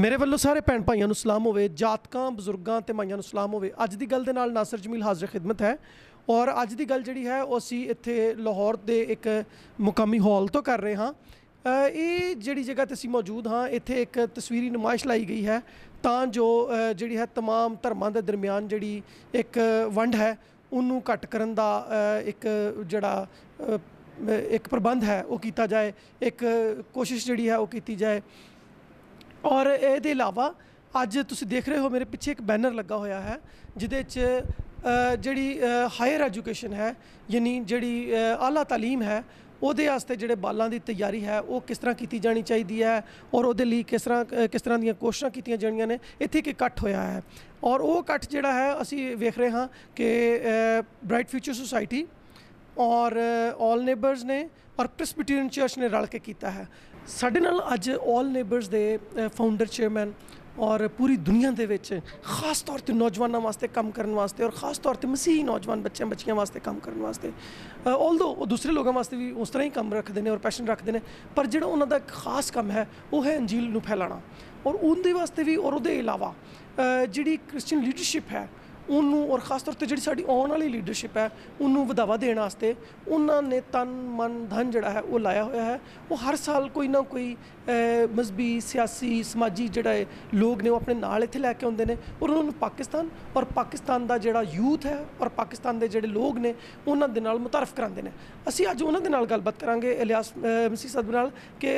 ਮੇਰੇ ਵੱਲੋਂ ਸਾਰੇ ਭੈਣ ਭਾਈਆਂ ਨੂੰ ਸਲਾਮ ਹੋਵੇ ਜਾਤਕਾਂ ਬਜ਼ੁਰਗਾਂ ਤੇ ਮਾਈਆਂ ਨੂੰ ਸਲਾਮ ਹੋਵੇ ਅੱਜ ਦੀ ਗੱਲ ਦੇ ਨਾਲ ਨਾਸਰ ਜਮੀਲ ਹਾਜ਼ਰ ਖਿਦਮਤ ਹੈ ਔਰ ਅੱਜ ਦੀ ਗੱਲ ਜਿਹੜੀ ਹੈ ਉਹ ਅਸੀਂ ਇੱਥੇ ਲਾਹੌਰ ਦੇ ਇੱਕ ਮੁਕਾਮੀ ਹਾਲ ਤੋਂ ਕਰ ਰਹੇ ਹਾਂ ਇਹ ਜਿਹੜੀ ਜਗ੍ਹਾ ਤੇ ਅਸੀਂ ਮੌਜੂਦ ਹਾਂ ਇੱਥੇ ਇੱਕ ਤਸਵੀਰੀ ਨਮਾਇਸ਼ ਲਾਈ ਗਈ ਹੈ ਤਾਂ ਜੋ ਜਿਹੜੀ ਹੈ तमाम ਧਰਮਾਂ ਦੇ ਦਰਮਿਆਨ ਜਿਹੜੀ ਇੱਕ ਵੰਡ ਹੈ ਉਹਨੂੰ ਘਟ ਕਰਨ ਦਾ ਇੱਕ ਜਿਹੜਾ ਇੱਕ ਪ੍ਰਬੰਧ ਹੈ ਉਹ ਕੀਤਾ ਜਾਏ ਇੱਕ ਕੋਸ਼ਿਸ਼ ਜਿਹੜੀ ਹੈ ਉਹ ਕੀਤੀ ਜਾਏ ਔਰ ਇਹਦੇ ਇਲਾਵਾ ਅੱਜ ਤੁਸੀਂ ਦੇਖ ਰਹੇ ਹੋ ਮੇਰੇ ਪਿੱਛੇ ਇੱਕ ਬੈਨਰ ਲੱਗਾ ਹੋਇਆ ਹੈ ਜਿਹਦੇ 'ਚ ਜਿਹੜੀ ਹਾਇਰ ਐਜੂਕੇਸ਼ਨ ਹੈ ਯਾਨੀ ਜਿਹੜੀ ਆਲਾ تعلیم ਹੈ ਉਹਦੇ ਵਾਸਤੇ ਜਿਹੜੇ ਬਾਲਾਂ ਦੀ ਤਿਆਰੀ ਹੈ ਉਹ ਕਿਸ ਤਰ੍ਹਾਂ ਕੀਤੀ ਜਾਣੀ ਚਾਹੀਦੀ ਹੈ ਔਰ ਉਹਦੇ ਲਈ ਕਿਸ ਤਰ੍ਹਾਂ ਕਿਸ ਤਰ੍ਹਾਂ ਦੀਆਂ ਕੋਸ਼ਿਸ਼ਾਂ ਕੀਤੀਆਂ ਜਾਣੀਆਂ ਨੇ ਇੱਥੇ ਕਿ ਇਕੱਠ ਹੋਇਆ ਹੈ ਔਰ ਉਹ ਇਕੱਠ ਜਿਹੜਾ ਹੈ ਅਸੀਂ ਵੇਖ ਰਹੇ ਹਾਂ ਕਿ ਬ੍ਰਾਈਟ ਫਿਊਚਰ ਸੁਸਾਇਟੀ ਔਰ ਆਲ ਨੇਬਰਸ ਨੇ ਔਰ ਪ੍ਰਿਸਬਿਟੇਰੀਅਨ ਚਰਚ ਨੇ ਰਲ ਕੇ ਕੀਤਾ ਹੈ ਸਾਡੇ ਨਾਲ ਅੱਜ 올 ਨੇਬਰਸ ਦੇ ਫਾਊਂਡਰ ਚੇਅਰਮੈਨ ਔਰ ਪੂਰੀ ਦੁਨੀਆ ਦੇ ਵਿੱਚ ਖਾਸ ਤੌਰ ਤੇ ਨੌਜਵਾਨਾਂ ਵਾਸਤੇ ਕੰਮ ਕਰਨ ਵਾਸਤੇ ਔਰ ਖਾਸ ਤੌਰ ਤੇ ਮਸੀਹੀ ਨੌਜਵਾਨ ਬੱਚੇ ਬੱਚੀਆਂ ਵਾਸਤੇ ਕੰਮ ਕਰਨ ਵਾਸਤੇ ਆਲਦੋ ਉਹ ਦੂਸਰੇ ਲੋਕਾਂ ਵਾਸਤੇ ਵੀ ਉਸ ਤਰ੍ਹਾਂ ਹੀ ਕੰਮ ਰੱਖਦੇ ਨੇ ਔਰ ਪੈਸ਼ਨ ਰੱਖਦੇ ਨੇ ਪਰ ਜਿਹੜਾ ਉਹਨਾਂ ਦਾ ਖਾਸ ਕੰਮ ਹੈ ਉਹ ਹੈ ਅੰਜੀਲ ਨੂੰ ਫੈਲਾਣਾ ਔਰ ਉਹਦੇ ਵਾਸਤੇ ਵੀ ਔਰ ਉਹਦੇ ਇਲਾਵਾ ਜਿਹੜੀ ਕ੍ਰਿਸਚੀਅਨ ਲੀਡਰਸ਼ਿਪ ਹੈ ਉਹਨੂੰ ਔਰ ਖਾਸ ਤੌਰ ਤੇ ਜਿਹੜੀ ਸਾਡੀ ਆਉਣ ਵਾਲੀ ਲੀਡਰਸ਼ਿਪ ਹੈ ਉਹਨੂੰ ਵਧਾਵਾ ਦੇਣ ਵਾਸਤੇ ਉਹਨਾਂ ਨੇ ਤਨ ਮਨ ਧਨ ਜਿਹੜਾ ਹੈ ਉਹ ਲਾਇਆ ਹੋਇਆ ਹੈ ਉਹ ਹਰ ਸਾਲ ਕੋਈ ਨਾ ਕੋਈ ਮਜ਼ਬੀ ਸਿਆਸੀ ਸਮਾਜੀ ਜਿਹੜਾ ਹੈ ਲੋਕ ਨੇ ਉਹ ਆਪਣੇ ਨਾਲ ਇੱਥੇ ਲੈ ਕੇ ਆਉਂਦੇ ਨੇ ਔਰ ਉਹਨਾਂ ਨੂੰ ਪਾਕਿਸਤਾਨ ਔਰ ਪਾਕਿਸਤਾਨ ਦਾ ਜਿਹੜਾ ਯੂਥ ਹੈ ਔਰ ਪਾਕਿਸਤਾਨ ਦੇ ਜਿਹੜੇ ਲੋਕ ਨੇ ਉਹਨਾਂ ਦੇ ਨਾਲ ਮੁਤਾਰਫ ਕਰਾਉਂਦੇ ਨੇ ਅਸੀਂ ਅੱਜ ਉਹਨਾਂ ਦੇ ਨਾਲ ਗੱਲਬਾਤ ਕਰਾਂਗੇ ਇਲਿਆਸ ਮਸੀਹ ਸਾਹਿਬ ਨਾਲ ਕਿ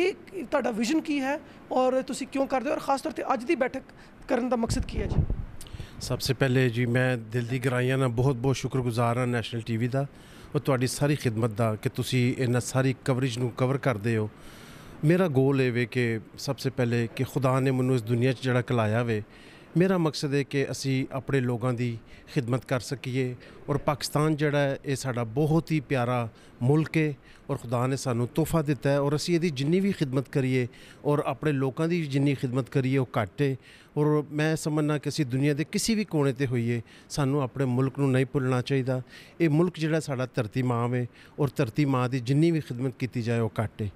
ਇਹ ਤੁਹਾਡਾ ਵਿਜ਼ਨ ਕੀ ਹੈ ਔਰ ਤੁਸੀਂ ਕਿਉਂ ਕਰਦੇ ਹੋ ਔਰ ਖਾਸ ਤੌਰ ਤੇ ਅੱਜ ਦੀ ਬੈਠਕ ਕਰਨ ਦਾ ਮਕਸਦ ਕੀ ਹੈ ਜੀ ਸਭ ਤੋਂ ਪਹਿਲੇ ਜੀ ਮੈਂ ਦਿਲ ਦੀ ਗਰਾਈਆਂ ਨਾਲ ਬਹੁਤ-ਬਹੁਤ ਸ਼ੁਕਰਗੁਜ਼ਾਰ ਹਾਂ ਨੈਸ਼ਨਲ ਟੀਵੀ ਦਾ ਉਹ ਤੁਹਾਡੀ ਸਾਰੀ ਖidmat ਦਾ ਕਿ ਤੁਸੀਂ ਇਹਨਾਂ ਸਾਰੀ ਕਵਰੇਜ ਨੂੰ ਕਵਰ ਕਰਦੇ ਹੋ ਮੇਰਾ ਗੋਲ ਇਹ ਵੇ ਕਿ ਸਭ ਤੋਂ ਪਹਿਲੇ ਕਿ ਖੁਦਾ ਨੇ ਮੈਨੂੰ ਇਸ ਦੁਨੀਆ 'ਚ ਜਿਹੜਾ ਕਲਾਇਆ ਵੇ ਮੇਰਾ ਮਕਸਦ ਹੈ ਕਿ ਅਸੀਂ ਆਪਣੇ ਲੋਕਾਂ ਦੀ ਖਿਦਮਤ ਕਰ ਸਕੀਏ ਔਰ ਪਾਕਿਸਤਾਨ ਜਿਹੜਾ ਹੈ ਇਹ ਸਾਡਾ ਬਹੁਤ ਹੀ ਪਿਆਰਾ ਮੁਲਕ ਹੈ ਔਰ ਖੁਦਾ ਨੇ ਸਾਨੂੰ ਤੋਹਫਾ ਦਿੱਤਾ ਹੈ ਔਰ ਅਸੀਂ ਇਹਦੀ ਜਿੰਨੀ ਵੀ ਖਿਦਮਤ ਕਰੀਏ ਔਰ ਆਪਣੇ ਲੋਕਾਂ ਦੀ ਜਿੰਨੀ ਖਿਦਮਤ ਕਰੀਏ ਉਹ ਘੱਟ ਹੈ ਔਰ ਮੈਂ ਸਮਝਣਾ ਕਿ ਅਸੀਂ ਦੁਨੀਆ ਦੇ ਕਿਸੇ ਵੀ ਕੋਨੇ ਤੇ ਹੋਈਏ ਸਾਨੂੰ ਆਪਣੇ ਮੁਲਕ ਨੂੰ ਨਹੀਂ ਭੁੱਲਣਾ ਚਾਹੀਦਾ ਇਹ ਮੁਲਕ ਜਿਹੜਾ ਸਾਡਾ ਧਰਤੀ ਮਾਂ ਹੈ ਔਰ ਧਰਤੀ ਮਾਂ ਦੀ ਜਿੰਨੀ ਵੀ ਖਿਦਮਤ ਕੀਤੀ ਜਾਏ ਉਹ ਘੱਟ ਹੈ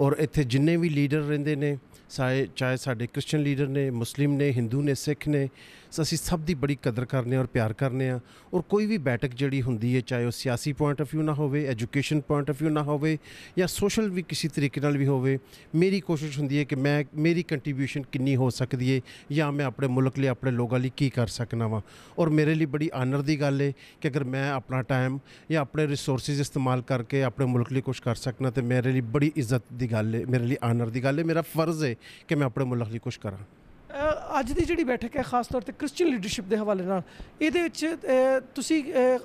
ਔਰ ਇੱਥੇ ਜਿੰਨੇ ਵੀ ਲੀਡਰ ਰਹਿੰਦੇ ਨੇ ਚਾਹੇ ਚਾਹੇ ਸਾਡੇ ਕ੍ਰਿਸਚੀਅਨ ਲੀਡਰ ਨੇ ਮੁਸਲਿਮ ਨੇ ਹਿੰਦੂ ਨੇ ਸਿੱਖ ਨੇ ਸੋ ਅਸੀਂ ਸਭ ਦੀ ਬੜੀ ਕਦਰ ਕਰਨੇ ਔਰ ਪਿਆਰ ਕਰਨੇ ਆ ਔਰ ਕੋਈ ਵੀ ਬੈਠਕ ਜਿਹੜੀ ਹੁੰਦੀ ਹੈ ਚਾਹੇ ਉਹ ਸਿਆਸੀ ਪੁਆਇੰਟ ਆਫ View ਨਾ ਹੋਵੇ ਐਜੂਕੇਸ਼ਨ ਪੁਆਇੰਟ ਆਫ View ਨਾ ਹੋਵੇ ਜਾਂ ਸੋਸ਼ਲ ਵੀ ਕਿਸੇ ਤਰੀਕੇ ਨਾਲ ਵੀ ਹੋਵੇ ਮੇਰੀ ਕੋਸ਼ਿਸ਼ ਹੁੰਦੀ ਹੈ ਕਿ ਮੈਂ ਮੇਰੀ ਕੰਟਰੀਬਿਊਸ਼ਨ ਕਿੰਨੀ ਹੋ ਸਕਦੀ ਹੈ ਜਾਂ ਮੈਂ ਆਪਣੇ ਮੁਲਕ ਲਈ ਆਪਣੇ ਲੋਕਾਂ ਲਈ ਕੀ ਕਰ ਸਕਣਾ ਵਾਂ ਔਰ ਮੇਰੇ ਲਈ ਬੜੀ ਆਨਰ ਦੀ ਗੱਲ ਹੈ ਕਿ ਅਗਰ ਮੈਂ ਆਪਣਾ ਟਾਈਮ ਜਾਂ ਆਪਣੇ ਰਿਸੋਰਸਸ ਇਸਤੇਮਾਲ ਕਰਕੇ ਆਪਣੇ ਮੁਲਕ ਲਈ ਕੁਝ ਕਰ ਸਕਣਾ ਤੇ ਮੇਰੇ ਲਈ ਬੜੀ ਇੱਜ਼ਤ ਦੀ ਗੱਲ ਹੈ ਮੇਰੇ ਲਈ ਆਨਰ ਦੀ ਗੱਲ ਹੈ ਮੇਰਾ ਫਰਜ਼ ਹੈ ਕਿ ਮੈਂ ਆਪਣੇ ਮੁਲਕ ਲਈ ਕੁਝ ਕਰਾਂ ਅੱਜ ਦੀ ਜਿਹੜੀ ਬੈਠਕ ਹੈ ਖਾਸ ਤੌਰ ਤੇ ਕ੍ਰਿਸਚੀਅਨ ਲੀਡਰਸ਼ਿਪ ਦੇ ਹਵਾਲੇ ਨਾਲ ਇਹਦੇ ਵਿੱਚ ਤੁਸੀਂ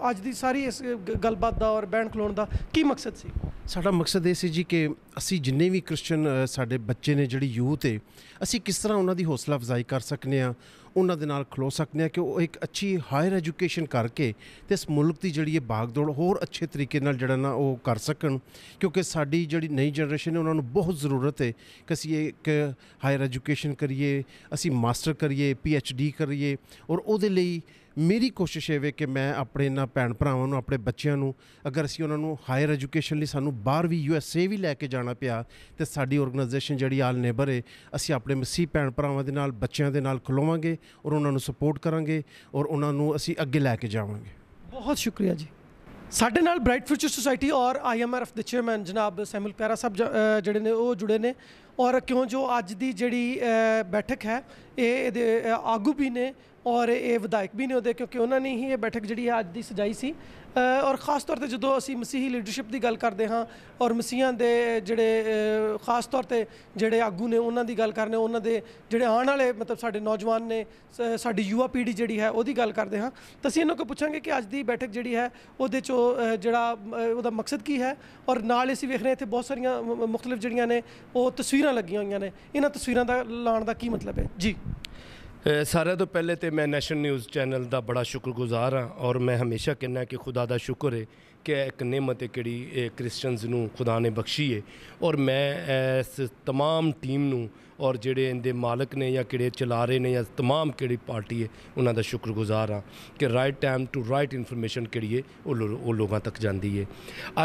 ਅੱਜ ਦੀ ਸਾਰੀ ਇਸ ਗੱਲਬਾਤ ਦਾ ਔਰ ਬੈਂਡ ਖਲੋਣ ਦਾ ਕੀ ਮਕਸਦ ਸੀ ਸਾਡਾ ਮਕਸਦ ਇਹ ਸੀ ਜੀ ਕਿ ਅਸੀਂ ਜਿੰਨੇ ਵੀ ਕ੍ਰਿਸਚੀਅਨ ਸਾਡੇ ਬੱਚੇ ਨੇ ਜਿਹੜੀ ਯੂਥ ਹੈ ਅਸੀਂ ਕਿਸ ਤਰ੍ਹਾਂ ਉਹਨਾਂ ਦੀ ਹੌਸਲਾ ਅਫਜ਼ਾਈ ਕਰ ਸਕਨੇ ਆ ਉਹਨਾਂ ਦੇ ਨਾਲ ਖਲੋ ਸਕਨੇ ਆ ਕਿ ਉਹ ਇੱਕ ਅੱਛੀ ਹਾਇਰ ਐਜੂਕੇਸ਼ਨ ਕਰਕੇ ਤੇ ਇਸ ਮੁਲਕ ਦੀ ਜਿਹੜੀ ਇਹ ਬਾਗਦੌੜ ਹੋਰ ਅੱਛੇ ਤਰੀਕੇ ਨਾਲ ਜਿਹੜਾ ਨਾ ਉਹ ਕਰ ਸਕਣ ਕਿਉਂਕਿ ਸਾਡੀ ਜਿਹੜੀ ਨਈ ਜਨਰੇਸ਼ਨ ਹੈ ਉਹਨਾਂ ਨੂੰ ਬਹੁਤ ਜ਼ਰੂਰਤ ਹੈ ਕਿ ਅਸੀਂ ਇੱਕ ਹਾਇਰ ਐਜੂਕੇਸ਼ਨ ਕਰੀਏ ਅਸੀਂ ਮਾਸਟਰ ਕਰੀਏ ਪੀ ਐਚ ਡੀ ਕਰੀਏ ਔਰ ਉਹਦੇ ਲਈ ਮੇਰੀ ਕੋਸ਼ਿਸ਼ ਇਹ ਵੇ ਕਿ ਮੈਂ ਆਪਣੇ ਇਹਨਾਂ ਭੈਣ ਭਰਾਵਾਂ ਨੂੰ ਆਪਣੇ ਬੱਚਿਆਂ ਨੂੰ ਅਗਰ ਅਸੀਂ ਉਹਨਾਂ ਨੂੰ ਹਾਇਰ ਐਜੂਕੇਸ਼ਨ ਲਈ ਸਾਨੂੰ ਬਾਹਰ ਵੀ ਯੂ ਐਸ ਏ ਵੀ ਲੈ ਕੇ ਜਾਣਾ ਪਿਆ ਤੇ ਸਾਡੀ ਆਰਗੇਨਾਈਜੇਸ਼ਨ ਜਿਹੜੀ ਆਲ ਨੇਬਰ ਹੈ ਅਸੀਂ ਆਪਣੇ ਮਸੀਹ ਭੈਣ ਭਰਾਵਾਂ ਦੇ ਨਾਲ ਬੱਚਿਆਂ ਦੇ ਨਾਲ ਖਲੋਵਾਂਗੇ ਔਰ ਉਹਨਾਂ ਨੂੰ ਸਪੋਰਟ ਕਰਾਂਗੇ ਔਰ ਉਹਨਾਂ ਨੂੰ ਅਸੀਂ ਅੱਗੇ ਲੈ ਕੇ ਜਾਵਾਂਗੇ ਬਹੁਤ ਸ਼ੁਕਰੀਆ ਜੀ ਸਾਡੇ ਨਾਲ ਬ੍ਰਾਈਟ ਫਿਊਚਰ ਸੁਸਾਇਟੀ ਔਰ ਆਈਐਮਆਰਐਫ ਦੇ ਚੇਅਰਮੈਨ ਜਨਾਬ ਸੈਮੂਲ ਪਿਆਰਾ ਸਾਹਿਬ ਜਿਹੜੇ ਨੇ ਉਹ ਜੁੜੇ ਨੇ ਔਰ ਕਿਉਂ ਜੋ ਅੱਜ ਦੀ ਜਿਹੜੀ ਬੈਠਕ ਹੈ ਇਹ ਇਹਦੇ ਆਗੂ ਵੀ ਨੇ ਔਰ ਇਹ ਵਿਧਾਇਕ ਵੀ ਨੇ ਉਹਦੇ ਕਿਉਂਕਿ ਉਹਨਾਂ ਨੇ ਹੀ ਇਹ ਬੈਠਕ ਜਿਹੜੀ ਹੈ ਅੱਜ ਦੀ ਸਜਾਈ ਸੀ ਔਰ ਖਾਸ ਤੌਰ ਤੇ ਜਦੋਂ ਅਸੀਂ ਮਸੀਹੀ ਲੀਡਰਸ਼ਿਪ ਦੀ ਗੱਲ ਕਰਦੇ ਹਾਂ ਔਰ ਮਸੀਹਾਂ ਦੇ ਜਿਹੜੇ ਖਾਸ ਤੌਰ ਤੇ ਜਿਹੜੇ ਆਗੂ ਨੇ ਉਹਨਾਂ ਦੀ ਗੱਲ ਕਰਨੇ ਉਹਨਾਂ ਦੇ ਜਿਹੜੇ ਆਉਣ ਵਾਲੇ ਮਤਲਬ ਸਾਡੇ ਨੌਜਵਾਨ ਨੇ ਸਾਡੀ ਯੁਵਾ ਪੀੜ੍ਹੀ ਜਿਹੜੀ ਹੈ ਉਹਦੀ ਗੱਲ ਕਰਦੇ ਹਾਂ ਤਾਂ ਅਸੀਂ ਇਹਨਾਂ ਕੋਲ ਪੁੱਛਾਂਗੇ ਕਿ ਅੱਜ ਦੀ ਬੈਠਕ ਜਿਹੜੀ ਹੈ ਉਹਦੇ ਚੋਂ ਜਿਹੜਾ ਉਹਦਾ ਮਕਸਦ ਕੀ ਹੈ ਔਰ ਨਾਲ ਅਸੀਂ ਵੇਖ ਰਹੇ ਇੱਥੇ ਬਹੁਤ ਸਾਰੀਆਂ ਮੁxtਲਫ ਜਿਹੜੀਆਂ ਨੇ ਉਹ ਤਸਵੀਰਾਂ ਲੱਗੀਆਂ ਹੋਈਆਂ ਨੇ ਇਹਨਾਂ ਤਸਵੀਰਾਂ ਦਾ ਲਾਉਣ ਦਾ ਕੀ ਮਤਲਬ ਹੈ ਜੀ ਸਾਰਿਆਂ ਤੋਂ ਪਹਿਲੇ ਤੇ ਮੈਂ ਨੈਸ਼ਨਲ ਨਿਊਜ਼ ਚੈਨਲ ਦਾ ਬੜਾ ਸ਼ੁਕਰਗੁਜ਼ਾਰ ਹਾਂ ਔਰ ਮੈਂ ਹਮੇਸ਼ਾ ਕਹਿੰਦਾ ਕਿ ਖੁਦਾ ਦਾ ਸ਼ੁਕਰ ਹੈ ਕਿ ਇੱਕ ਨਿਮਤ ਹੈ ਕਿਹੜੀ ਕ੍ਰਿਸਚੀਅਨਸ ਨੂੰ ਖੁਦਾ ਨੇ ਬਖਸ਼ੀ ਹੈ ਔਰ ਮੈਂ ਇਸ तमाम ਟੀਮ ਨੂੰ ਔਰ ਜਿਹੜੇ ਇਹਦੇ ਮਾਲਕ ਨੇ ਜਾਂ ਕਿਹੜੇ ਚਲਾ ਰਹੇ ਨੇ ਜਾਂ तमाम ਕਿਹੜੀ ਪਾਰਟੀ ਹੈ ਉਹਨਾਂ ਦਾ ਸ਼ੁਕਰਗੁਜ਼ਾਰ ਹਾਂ ਕਿ right time to right information ਕਿਹੜੀ ਹੈ ਉਹ ਲੋਕਾਂ ਤੱਕ ਜਾਂਦੀ ਹੈ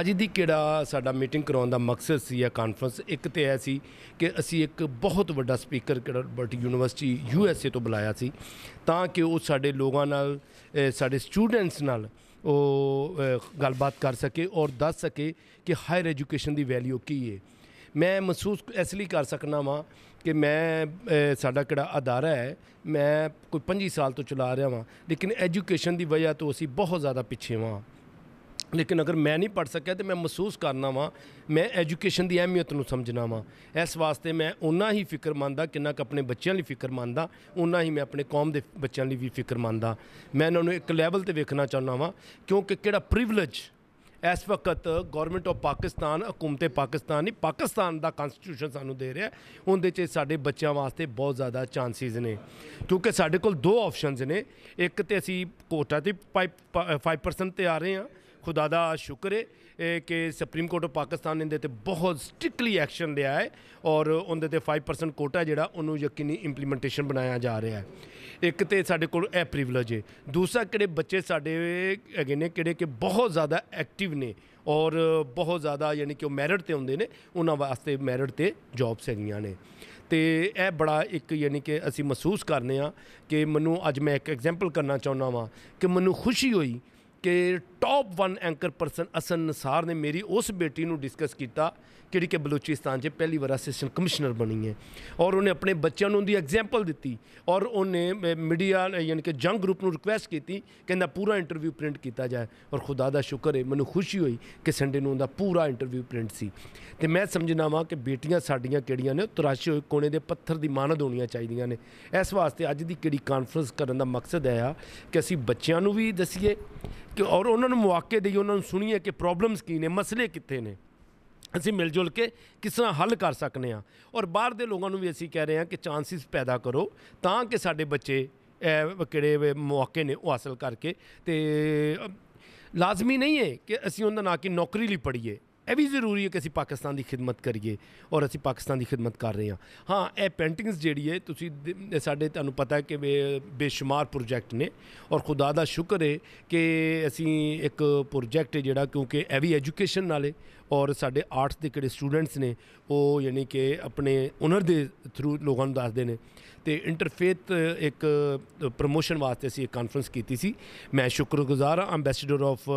ਅੱਜ ਦੀ ਕਿਹੜਾ ਸਾਡਾ ਮੀਟਿੰਗ ਕਰਾਉਣ ਦਾ ਮਕਸਦ ਸੀ ਜਾਂ ਕਾਨਫਰੰਸ ਇੱਕ ਤੇ ਐ ਸੀ ਕਿ ਅਸੀਂ ਇੱਕ ਬਹੁਤ ਵੱਡਾ ਸਪੀਕਰ ਕਿਹੜਾ ਬਟ ਯੂਨੀਵਰਸਿਟੀ ਯੂਐਸਏ ਤੋਂ ਬੁਲਾਇਆ ਸੀ ਤਾਂ ਕਿ ਉਹ ਸਾਡੇ ਲੋਕਾਂ ਨਾਲ ਸਾਡੇ ਸਟੂਡੈਂਟਸ ਨਾਲ ਉਹ ਗੱਲਬਾਤ ਕਰ ਸਕੇ ਔਰ ਦੱਸ ਸਕੇ ਕਿ ਹਾਇਰ ਐਜੂਕੇਸ਼ਨ ਦੀ ਵੈਲਿਊ ਕੀ ਹੈ ਮੈਂ ਮਹਿਸੂਸ ਇਸ ਲਈ ਕਰ ਸਕਣਾ ਵਾਂ ਕਿ ਮੈਂ ਸਾਡਾ ਕਿਹੜਾ ਅਦਾਰਾ ਹੈ ਮੈਂ ਕੋਈ 25 ਸਾਲ ਤੋਂ ਚਲਾ ਰਿਹਾ ਵਾਂ ਲੇਕਿਨ ਐਜੂਕੇਸ਼ਨ ਦੀ ਵਜ੍ਹਾ ਤੋਂ ਅਸੀਂ ਬਹੁਤ ਜ਼ਿਆਦਾ ਪਿੱਛੇ ਵਾਂ ਲੇਕਿਨ ਅਗਰ ਮੈਂ ਨਹੀਂ ਪੜ ਸਕਿਆ ਤੇ ਮੈਂ ਮਹਿਸੂਸ ਕਰਨਾ ਵਾਂ ਮੈਂ ਐਜੂਕੇਸ਼ਨ ਦੀ ਅਹਿਮੀਅਤ ਨੂੰ ਸਮਝਣਾ ਵਾਂ ਇਸ ਵਾਸਤੇ ਮੈਂ ਉਨਾ ਹੀ ਫਿਕਰਮੰਦ ਕਿੰਨਾ ਕ ਆਪਣੇ ਬੱਚਿਆਂ ਲਈ ਫਿਕਰਮੰਦ ਆ ਉਨਾ ਹੀ ਮੈਂ ਆਪਣੇ ਕੌਮ ਦੇ ਬੱਚਿਆਂ ਲਈ ਵੀ ਫਿਕਰਮੰਦ ਮੈਂ ਇਹਨਾਂ ਨੂੰ ਇੱਕ ਲੈਵਲ ਤੇ ਵੇਖਣਾ ਚਾਹੁੰਦਾ ਵਾਂ ਕਿਉਂਕਿ ਕਿਹੜਾ ਪ੍ਰਿਵਿਲੇਜ ਇਸ ਵਕਤ ਗਵਰਨਮੈਂਟ ਆਫ ਪਾਕਿਸਤਾਨ ਹਕੂਮਤ ਪਾਕਿਸਤਾਨ ਨਹੀਂ ਪਾਕਿਸਤਾਨ ਦਾ ਕਨਸਟੀਟਿਊਸ਼ਨ ਸਾਨੂੰ ਦੇ ਰਿਹਾ ਉਹਦੇ 'ਚ ਸਾਡੇ ਬੱਚਿਆਂ ਵਾਸਤੇ ਬਹੁਤ ਜ਼ਿਆਦਾ ਚਾਂਸਸ ਨੇ ਕਿਉਂਕਿ ਸਾਡੇ ਕੋਲ ਦੋ ਆਪਸ਼ਨਸ ਨੇ ਇੱਕ ਤੇ ਅਸੀਂ ਕੋਟਾ ਤੇ 5% ਤੇ ਆ ਰਹੇ ਹਾਂ ਖੁਦਾ ਦਾ ਸ਼ੁਕਰ ਹੈ ਕਿ ਸੁਪਰੀਮ ਕੋਰਟ ਆਫ ਪਾਕਿਸਤਾਨ ਨੇ ਇਹਦੇ ਤੇ ਬਹੁਤ ਸਟ੍ਰਿਕਟਲੀ ਐਕਸ਼ਨ ਲਿਆ ਹੈ ਔਰ ਉਹਦੇ ਤੇ 5% ਕੋਟਾ ਜਿਹੜਾ ਉਹਨੂੰ ਯਕੀਨੀ ਇੰਪਲੀਮੈਂਟੇਸ਼ਨ ਬਣਾਇਆ ਜਾ ਰਿਹਾ ਹੈ ਇੱਕ ਤੇ ਸਾਡੇ ਕੋਲ ਇਹ ਪ੍ਰਿਵਿਲੇਜ ਹੈ ਦੂਸਰਾ ਕਿਹੜੇ ਬੱਚੇ ਸਾਡੇ ਹੈਗੇ ਨੇ ਕਿਹੜੇ ਕਿ ਬਹੁਤ ਜ਼ਿਆਦਾ ਐਕਟਿਵ ਨੇ ਔਰ ਬਹੁਤ ਜ਼ਿਆਦਾ ਯਾਨੀ ਕਿ ਉਹ ਮੈਰਿਟ ਤੇ ਹੁੰਦੇ ਨੇ ਉਹਨਾਂ ਵਾਸਤੇ ਮੈਰਿਟ ਤੇ ਜੌਬਸ ਹੈਗੀਆਂ ਨੇ ਤੇ ਇਹ ਬੜਾ ਇੱਕ ਯਾਨੀ ਕਿ ਅਸੀਂ ਮਹਿਸੂਸ ਕਰਨੇ ਆ ਕਿ ਮੈਨੂੰ ਅੱਜ ਮੈਂ ਇੱਕ ਐਗਜ਼ਾਮਪਲ ਕਰਨਾ ਚਾਹੁੰਦਾ ਵਾਂ ਕਿ ਮੈਨੂੰ ਖੁਸ਼ੀ ਹੋਈ ਕਿ ਟੌਪ 1 ਐਂਕਰ ਪਰਸਨ ਅਸਨ ਨਸਾਰ ਨੇ ਮੇਰੀ ਉਸ ਬੇਟੀ ਨੂੰ ਡਿਸਕਸ ਕੀਤਾ ਕਿਹੜੀ ਕਿ ਬਲੋਚਿਸਤਾਨ 'ਚ ਪਹਿਲੀ ਵਾਰ ਅਸਿਸਟੈਂਟ ਕਮਿਸ਼ਨਰ ਬਣੀ ਹੈ ਔਰ ਉਹਨੇ ਆਪਣੇ ਬੱਚਿਆਂ ਨੂੰ ਦੀ ਐਗਜ਼ਾਮਪਲ ਦਿੱਤੀ ਔਰ ਉਹਨੇ ਮੀਡੀਆ ਯਾਨੀ ਕਿ ਜੰਗ ਗਰੁੱਪ ਨੂੰ ਰਿਕੁਐਸਟ ਕੀਤੀ ਕਿ ਇਹਦਾ ਪੂਰਾ ਇੰਟਰਵਿਊ ਪ੍ਰਿੰਟ ਕੀਤਾ ਜਾਏ ਔਰ ਖੁਦਾ ਦਾ ਸ਼ੁਕਰ ਹੈ ਮੈਨੂੰ ਖੁਸ਼ੀ ਹੋਈ ਕਿ ਸੰਡੇ ਨੂੰ ਉਹਦਾ ਪੂਰਾ ਇੰਟਰਵਿਊ ਪ੍ਰਿੰਟ ਸੀ ਤੇ ਮੈਂ ਸਮਝਣਾ ਵਾਂ ਕਿ ਬੇਟੀਆਂ ਸਾਡੀਆਂ ਕਿਹੜੀਆਂ ਨੇ ਤਰਾਸ਼ੇ ਹੋਏ ਕੋਨੇ ਦੇ ਪੱਥਰ ਦੀ ਮਾਨਦ ਹੋਣੀਆਂ ਚਾਹੀਦੀਆਂ ਨੇ ਇਸ ਵਾਸਤੇ ਅੱਜ ਦੀ ਕਿਹੜੀ ਕਾਨਫਰੰਸ ਕਰਨ ਦਾ ਮਕਸਦ ਹੈ ਆ ਕਿ ਅਸੀਂ ਬੱਚਿਆਂ ਨੂੰ ਵੀ ਦਸੀਏ ਕਿ ਔਰ ਉਹਨਾਂ ਨੂੰ ਮੌਕੇ ਦੇਈਏ ਉਹਨਾਂ ਨੂੰ ਸੁਣੀਏ ਕਿ ਪ੍ਰੋਬਲਮਸ ਕੀ ਨੇ ਮਸਲੇ ਕਿੱਥੇ ਨੇ ਅਸੀਂ ਮਿਲ ਜੁਲ ਕੇ ਕਿਸ ਤਰ੍ਹਾਂ ਹੱਲ ਕਰ ਸਕਨੇ ਆ ਔਰ ਬਾਹਰ ਦੇ ਲੋਕਾਂ ਨੂੰ ਵੀ ਅਸੀਂ ਕਹਿ ਰਹੇ ਆ ਕਿ ਚਾਂਸਸ ਪੈਦਾ ਕਰੋ ਤਾਂ ਕਿ ਸਾਡੇ ਬੱਚੇ ਕਿਹੜੇ ਮੌਕੇ ਨੇ ਉਹ ਹਾਸਲ ਕਰਕੇ ਤੇ ਲਾਜ਼ਮੀ ਨਹੀਂ ਹੈ ਕਿ ਅਸੀਂ ਉਹਨਾਂ ਨਾਲ ਕਿ ਨੌਕਰੀ ਲਈ ਪੜੀਏ ਇਹ ਵੀ ਜ਼ਰੂਰੀ ਹੈ ਕਿ ਅਸੀਂ ਪਾਕਿਸਤਾਨ ਦੀ ਖਿਦਮਤ ਕਰੀਏ ਔਰ ਅਸੀਂ ਪਾਕਿਸਤਾਨ ਦੀ ਖਿਦਮਤ ਕਰ ਰਹੇ ਹਾਂ ਹਾਂ ਇਹ ਪੇਂਟਿੰਗਸ ਜਿਹੜੀ ਹੈ ਤੁਸੀਂ ਸਾਡੇ ਤੁਹਾਨੂੰ ਪਤਾ ਹੈ ਕਿ ਬੇਸ਼ੁਮਾਰ ਪ੍ਰੋਜੈਕਟ ਨੇ ਔਰ ਖੁਦਾ ਦਾ ਸ਼ੁਕਰ ਹੈ ਕਿ ਅਸੀਂ ਇੱਕ ਪ੍ਰੋਜੈਕਟ ਜਿਹੜਾ ਕਿਉਂਕਿ ਇਹ ਵੀ ਐਜੂਕੇਸ਼ਨ ਨਾਲੇ ਔਰ ਸਾਡੇ ਆਰਟਸ ਦੇ ਕਿਹੜੇ ਸਟੂਡੈਂਟਸ ਨੇ ਉਹ ਯਾਨੀ ਕਿ ਆਪਣੇ ਉਹਨਰ ਦੇ ਥਰੂ ਲੋਕਾਂ ਨੂੰ ਦੱਸਦੇ ਨੇ ਤੇ ਇੰਟਰਫੇਥ ਇੱਕ ਪ੍ਰੋਮੋਸ਼ਨ ਵਾਸਤੇ ਅਸੀਂ ਇੱਕ ਕਾਨਫਰੰਸ ਕੀਤੀ ਸੀ ਮੈਂ ਸ਼ੁਕਰਗੁਜ਼ਾਰ ਹਾਂ ਐਮਬੈਸਡਰ ਆਫ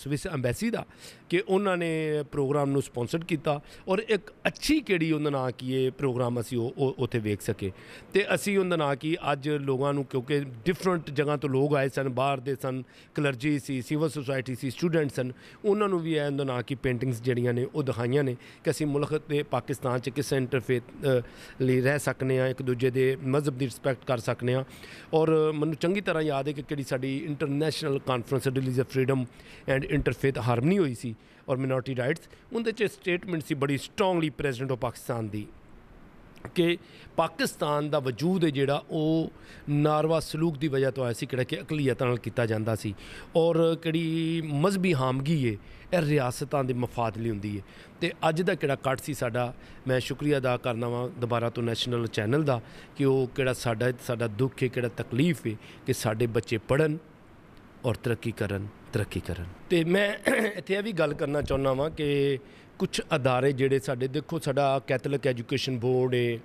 ਸਵਿਸ ਐਮਬੈਸੀ ਦਾ ਕਿ ਉਹਨਾਂ ਨੇ ਪ੍ਰੋਗਰਾਮ ਨੂੰ ਸਪਾਂਸਰ ਕੀਤਾ ਔਰ ਇੱਕ ਅੱਛੀ ਕਿਹੜੀ ਉਹਨਾਂ ਨਾਲ ਕੀ ਇਹ ਪ੍ਰੋਗਰਾਮ ਅਸੀਂ ਉਹ ਉੱਥੇ ਵੇਖ ਸਕੇ ਤੇ ਅਸੀਂ ਉਹਨਾਂ ਨਾਲ ਕੀ ਅੱਜ ਲੋਕਾਂ ਨੂੰ ਕਿਉਂਕਿ ਡਿਫਰੈਂਟ ਜਗ੍ਹਾ ਤੋਂ ਲੋਕ ਆਏ ਸਨ ਬਾਹਰ ਦੇ ਸਨ ਕਲਰਜੀ ਸੀ ਸਿਵਲ ਸੁਸਾਇਟੀ ਸੀ ਸਟੂਡੈਂਟਸ ਸਨ ਉਹਨਾਂ ਨੂੰ ਵੀ ਇਹ ਉਹਨਾਂ ਨਾਲ ਕੀ ਪੇਂਟਿੰਗ ਸੈਟਿੰਗਸ ਜਿਹੜੀਆਂ ਨੇ ਉਹ ਦਿਖਾਈਆਂ ਨੇ ਕਿ ਅਸੀਂ ਮੁਲਕ ਤੇ ਪਾਕਿਸਤਾਨ 'ਚ ਕਿਸ ਇੰਟਰਫੇਸ ਲਈ ਰਹਿ ਸਕਨੇ ਆ ਇੱਕ ਦੂਜੇ ਦੇ ਮਜ਼ਹਬ ਦੀ ਰਿਸਪੈਕਟ ਕਰ ਸਕਨੇ ਆ ਔਰ ਮੈਨੂੰ ਚੰਗੀ ਤਰ੍ਹਾਂ ਯਾਦ ਹੈ ਕਿ ਕਿਹੜੀ ਸਾਡੀ international conference of freedom and interfaith harmony ਹੋਈ ਸੀ ਔਰ ਮਿਨੋਰਟੀ ਰਾਈਟਸ ਉਹਦੇ 'ਚ ਸਟੇਟਮੈਂਟ ਸੀ ਬੜੀ ਸਟਰੋਂਗਲੀ ਪ੍ਰੈਜ਼ੀਡੈਂਟ ਆਫ ਪਾਕਿਸਤਾਨ ਦੀ ਕਿ ਪਾਕਿਸਤਾਨ ਦਾ ਵਜੂਦ ਹੈ ਜਿਹੜਾ ਉਹ ਨਾਰਵਾ ਸਲੂਕ ਦੀ ਵਜ੍ਹਾ ਤੋਂ ਆਇਆ ਸੀ ਕਿਹੜਾ ਕਿ ਅਕਲੀਅਤਾਂ ਨਾਲ ਕੀਤਾ ਜਾਂਦਾ ਸੀ ਔਰ ਕਿਹੜੀ ਮਜ਼ਬੀ ਹਾਮਗੀ ਹੈ ਇਹ ਰਿਆਸਤਾਂ ਦੇ ਮਫਾਦ ਲਈ ਹੁੰਦੀ ਹੈ ਤੇ ਅੱਜ ਦਾ ਕਿਹੜਾ ਕੱਟ ਸੀ ਸਾਡਾ ਮੈਂ ਸ਼ੁਕਰੀਆ ਅਦਾ ਕਰਨਾ ਵਾਂ ਦੁਬਾਰਾ ਤੋਂ ਨੈਸ਼ਨਲ ਚੈਨਲ ਦਾ ਕਿ ਉਹ ਕਿਹੜਾ ਸਾਡਾ ਸਾਡਾ ਦੁੱਖ ਹੈ ਕਿਹੜਾ ਤਕਲੀਫ ਹੈ ਕਿ ਸਾਡੇ ਬੱਚੇ ਪੜਨ ਔਰ ਤਰੱਕੀ ਕਰਨ ਤਰੱਕੀ ਕਰਨ ਤੇ ਮੈਂ ਇੱਥੇ ਇਹ ਵੀ ਗੱਲ ਕਰਨਾ ਚਾਹੁੰਦਾ ਵਾਂ ਕਿ ਕੁਝ ਅਦਾਰੇ ਜਿਹੜੇ ਸਾਡੇ ਦੇਖੋ ਸਾਡਾ ਕੈਥੋਲਿਕ ਐਜੂਕੇਸ਼ਨ ਬੋਰਡ ਏ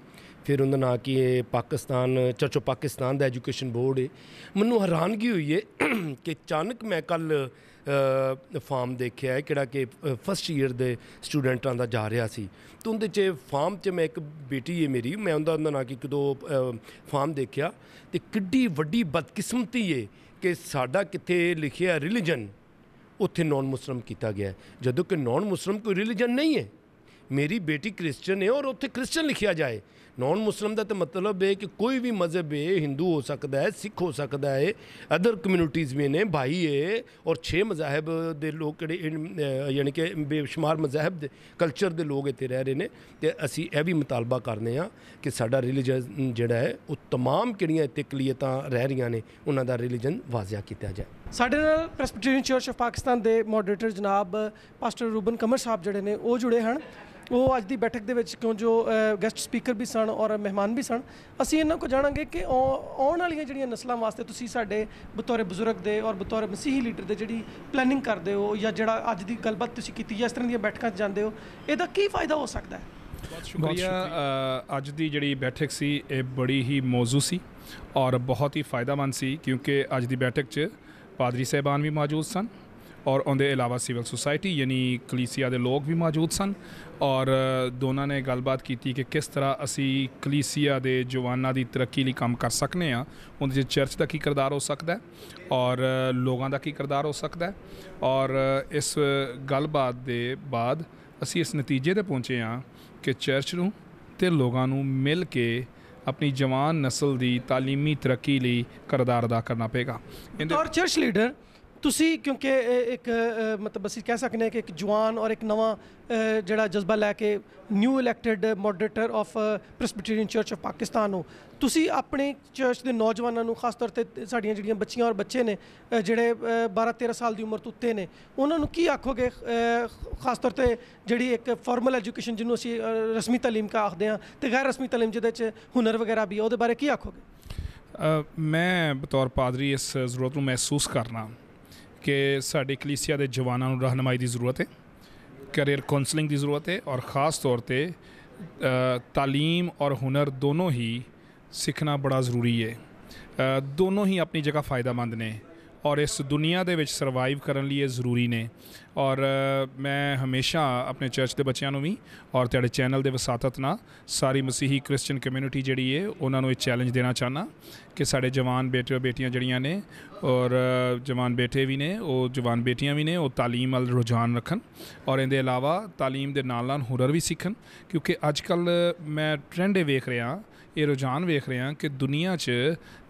ਫਿਰ ਉਹਨਾਂ ਨਾਂ ਕੀ ਏ ਪਾਕਿਸਤਾਨ ਚਾਚੋ ਪਾਕਿਸਤਾਨ ਦਾ ਐਜੂਕੇਸ਼ਨ ਬੋਰਡ ਏ ਮੈਨੂੰ ਹੈਰਾਨਗੀ ਹੋਈ ਏ ਕਿ ਅਚਾਨਕ ਮੈਂ ਕੱਲ ਫਾਰਮ ਦੇਖਿਆ ਹੈ ਕਿਹੜਾ ਕਿ ਫਸਟ ਈਅਰ ਦੇ ਸਟੂਡੈਂਟਾਂ ਦਾ ਜਾ ਰਿਹਾ ਸੀ ਤੇ ਉਹਦੇ 'ਚ ਫਾਰਮ 'ਚ ਮੈਂ ਇੱਕ ਬੇਟੀ ਏ ਮੇਰੀ ਮੈਂ ਉਹਦਾ ਉਹਨਾਂ ਨਾਂ ਕੀ ਕਦੋਂ ਫਾਰਮ ਦੇਖਿਆ ਤੇ ਕਿੱਡੀ ਵੱਡੀ ਬਦਕਿਸਮਤੀ ਏ ਕਿ ਸਾਡਾ ਕਿੱਥੇ ਲਿਖਿਆ ਰਿਲੀਜਨ ਉੱਥੇ ਨਾਨ ਮੁਸਲਮ ਕੀਤਾ ਗਿਆ ਜਦੋਂ ਕਿ ਨਾਨ ਮੁਸਲਮ ਕੋਈ ਰਿਲੀਜਨ ਨਹੀਂ ਹੈ ਮੇਰੀ ਬੇਟੀ ਕ੍ਰਿਸਚੀਅਨ ਹੈ ਔਰ ਉੱਥੇ ਕ੍ਰਿਸਚੀਅਨ ਲਿਖਿਆ ਜਾਏ ਨਾਨ ਮੁਸਲਮ ਦਾ ਤਾਂ ਮਤਲਬ ਹੈ ਕਿ ਕੋਈ ਵੀ ਮਜ਼ਹਬ ਹੈ ਹਿੰਦੂ ਹੋ ਸਕਦਾ ਹੈ ਸਿੱਖ ਹੋ ਸਕਦਾ ਹੈ ਅਦਰ ਕਮਿਊਨਿਟੀਜ਼ ਵੀ ਨੇ ਭਾਈ ਹੈ ਔਰ 6 ਮਜ਼ਹਬ ਦੇ ਲੋਕ ਜਿਹੜੇ ਯਾਨੀ ਕਿ ਬੇਸ਼ੁਮਾਰ ਮਜ਼ਹਬ ਦੇ ਕਲਚਰ ਦੇ ਲੋਕ ਇੱਥੇ ਰਹਿ ਰਹੇ ਨੇ ਤੇ ਅਸੀਂ ਇਹ ਵੀ ਮਤਾਲਬਾ ਕਰਨੇ ਆ ਕਿ ਸਾਡਾ ਰਿਲੀਜੀਅਨ ਜਿਹੜਾ ਹੈ ਉਹ तमाम ਕਿਹੜੀਆਂ ਤਕਲੀਤਾਂ ਰਹਿ ਰਹੀਆਂ ਨੇ ਉਹਨਾਂ ਦਾ ਰਿਲੀਜੀਅਨ ਵਾਜ਼ਿਆ ਕੀਤਾ ਜਾਏ ਸਾਡੇ ਨਾਲ ਪ੍ਰੈਸਬੀਟਰੀਅਨ ਚਰਚ ਆਫ ਪਾਕਿਸਤਾਨ ਦੇ ਮੋਡਰੇਟਰ ਜਨਾਬ ਪਾਸਟਰ ਰੂਬਨ ਕਮਰ ਸਾਹਿਬ ਜਿਹੜੇ ਨੇ ਉਹ ਜੁੜੇ ਹਨ ਉਹ ਅੱਜ ਦੀ ਬੈਠਕ ਦੇ ਵਿੱਚ ਕਿਉਂ ਜੋ ਗੈਸਟ ਸਪੀਕਰ ਵੀ ਸਨ ਔਰ ਮਹਿਮਾਨ ਵੀ ਸਨ ਅਸੀਂ ਇਹਨਾਂ ਕੋ ਜਾਣਾਂਗੇ ਕਿ ਆਉਣ ਵਾਲੀਆਂ ਜਿਹੜੀਆਂ ਨਸਲਾਂ ਵਾਸਤੇ ਤੁਸੀਂ ਸਾਡੇ ਬਤੌਰੇ ਬਜ਼ੁਰਗ ਦੇ ਔਰ ਬਤੌਰੇ ਮਸੀਹੀ ਲੀਡਰ ਦੇ ਜਿਹੜੀ ਪਲੈਨਿੰਗ ਕਰਦੇ ਹੋ ਜਾਂ ਜਿਹੜਾ ਅੱਜ ਦੀ ਗੱਲਬਾਤ ਤੁਸੀਂ ਕੀਤੀ ਜਾਂ ਇਸ ਤਰ੍ਹਾਂ ਦੀਆਂ ਬੈਠਕਾਂ 'ਚ ਜਾਂਦੇ ਹੋ ਇਹਦਾ ਕੀ ਫਾਇਦਾ ਹੋ ਸਕਦਾ ਹੈ ਬਹੁਤ ਸ਼ੁਕਰੀਆ ਅੱਜ ਦੀ ਜਿਹੜੀ ਬੈਠਕ ਸੀ ਇਹ ਬੜੀ ਹੀ ਮੌਜੂ ਸੀ ਔਰ ਬਹੁਤ ਹੀ ਫਾਇਦਾਮੰਦ ਸੀ ਕਿਉਂਕਿ ਅੱਜ ਦੀ ਬੈਠਕ 'ਚ ਪਾਦਰੀ ਸਹਿਬਾਨ ਵੀ ਮੌਜੂਦ ਸਨ ਔਰ ਉਹਦੇ ਇਲਾਵਾ ਸਿਵਲ ਸੁਸਾਇਟੀ ਯਾਨੀ ਕਲੀਸਿਆ ਦੇ ਲੋਕ ਵੀ ਮੌਜੂਦ ਸਨ ਔਰ ਦੋਨਾਂ ਨੇ ਗੱਲਬਾਤ ਕੀਤੀ ਕਿ ਕਿਸ ਤਰ੍ਹਾਂ ਅਸੀਂ ਕਲੀਸਿਆ ਦੇ ਜਵਾਨਾਂ ਦੀ ਤਰੱਕੀ ਲਈ ਕੰਮ ਕਰ ਸਕਨੇ ਆ ਉਹਦੇ ਵਿੱਚ ਚਰਚ ਦਾ ਕੀ ਕਿਰਦਾਰ ਹੋ ਸਕਦਾ ਔਰ ਲੋਕਾਂ ਦਾ ਕੀ ਕਿਰਦਾਰ ਹੋ ਸਕਦਾ ਔਰ ਇਸ ਗੱਲਬਾਤ ਦੇ ਬਾਅਦ ਅਸੀਂ ਇਸ ਨਤੀਜੇ ਤੇ ਪਹੁੰਚੇ ਆ ਕਿ ਚਰਚ ਨੂੰ ਤੇ ਲੋਕਾਂ ਨੂੰ ਮਿਲ ਕੇ ਆਪਣੀ ਜਵਾਨ نسل ਦੀ تعلیمی ਤਰੱਕੀ ਲਈ ਕਿਰਦਾਰ ਅਦਾ ਕਰਨਾ ਪਏਗਾ ਔਰ ਚਰਚ ਲੀਡਰ ਤੁਸੀਂ ਕਿਉਂਕਿ ਇੱਕ ਮਤਲਬ ਅਸੀਂ ਕਹਿ ਸਕਨੇ ਕਿ ਇੱਕ ਜਵਾਨ ਔਰ ਇੱਕ ਨਵਾਂ ਜਿਹੜਾ ਜਜ਼ਬਾ ਲੈ ਕੇ new elected moderator of Presbyterian church of Pakistan ਹੋ ਤੁਸੀਂ ਆਪਣੇ ਚਰਚ ਦੇ ਨੌਜਵਾਨਾਂ ਨੂੰ ਖਾਸ ਤੌਰ ਤੇ ਸਾਡੀਆਂ ਜਿਹੜੀਆਂ ਬੱਚੀਆਂ ਔਰ ਬੱਚੇ ਨੇ ਜਿਹੜੇ 12 13 ਸਾਲ ਦੀ ਉਮਰ ਤੋਂ ਉੱਤੇ ਨੇ ਉਹਨਾਂ ਨੂੰ ਕੀ ਆਖੋਗੇ ਖਾਸ ਤੌਰ ਤੇ ਜਿਹੜੀ ਇੱਕ ਫਾਰਮਲ ਐਜੂਕੇਸ਼ਨ ਜਿਹਨੂੰ ਅਸੀਂ ਰਸਮੀ تعلیم ਕਾ ਆਖਦੇ ਹਾਂ ਤੇ ਗੈਰ ਰਸਮੀ تعلیم ਜਿਹਦੇ 'ਚ ਹੁਨਰ ਵਗੈਰਾ ਵੀ ਉਹਦੇ ਬਾਰੇ ਕੀ ਆਖੋਗੇ ਮੈਂ ਬਤੌਰ ਪਾਦਰੀ ਇਸ ਜ਼ਰੂਰਤ ਨੂੰ ਮਹਿਸੂਸ ਕਰਨਾ ਕਿ ਸਾਡੇ ਕਲੀਸਿਆ ਦੇ ਜਵਾਨਾਂ ਨੂੰ ਰਹਿਨਮਾਈ ਦੀ ਜ਼ਰੂਰਤ ਹੈ ਕੈਰੀਅਰ ਕਾਉਂਸਲਿੰਗ ਦੀ ਜ਼ਰੂਰਤ ਹੈ ਔਰ ਖਾਸ ਤੌਰ ਤੇ تعلیم ਔਰ ਹੁਨਰ ਦੋਨੋਂ ਹੀ ਸਿੱਖਣਾ ਬੜਾ ਜ਼ਰੂਰੀ ਹੈ ਦੋਨੋਂ ਹੀ ਆਪਣੀ ਜਗ੍ਹਾ ਫਾਇਦੇਮੰਦ ਨੇ ਔਰ ਇਸ ਦੁਨੀਆ ਦੇ ਵਿੱਚ ਸਰਵਾਈਵ ਕਰਨ ਲਈ ਇਹ ਜ਼ਰੂਰੀ ਨੇ ਔਰ ਮੈਂ ਹਮੇਸ਼ਾ ਆਪਣੇ ਚਰਚ ਦੇ ਬੱਚਿਆਂ ਨੂੰ ਵੀ ਔਰ ਤੁਹਾਡੇ ਚੈਨਲ ਦੇ ਵਸਾਤਤ ਨਾਲ ਸਾਰੀ ਮਸੀਹੀ ਕ੍ਰਿਸਚੀਅਨ ਕਮਿਊਨਿਟੀ ਜਿਹੜੀ ਹੈ ਉਹਨਾਂ ਨੂੰ ਇਹ ਚੈਲੰਜ ਦੇਣਾ ਚਾਹਨਾ ਕਿ ਸਾਡੇ ਜਵਾਨ ਬੇਟੇ ਬੇਟੀਆਂ ਜਿਹੜੀਆਂ ਨੇ ਔਰ ਜਵਾਨ ਬੇਟੇ ਵੀ ਨੇ ਉਹ ਜਵਾਨ ਬੇਟੀਆਂ ਵੀ ਨੇ ਉਹ تعلیم ਵੱਲ ਰੁਝਾਨ ਰੱਖਣ ਔਰ ਇਹਦੇ ਇਲਾਵਾ تعلیم ਦੇ ਨਾਲ ਨਾਲ ਹੁਨਰ ਵੀ ਸਿੱਖਣ ਕਿਉਂਕਿ ਅੱਜ ਕੱਲ ਮੈਂ ਟ੍ਰੈਂਡ ਇਹ ਵੇਖ ਰਿਹਾ ਇਹ ਰੁਝਾਨ ਵੇਖ ਰਹੇ ਹਾਂ ਕਿ ਦੁਨੀਆ 'ਚ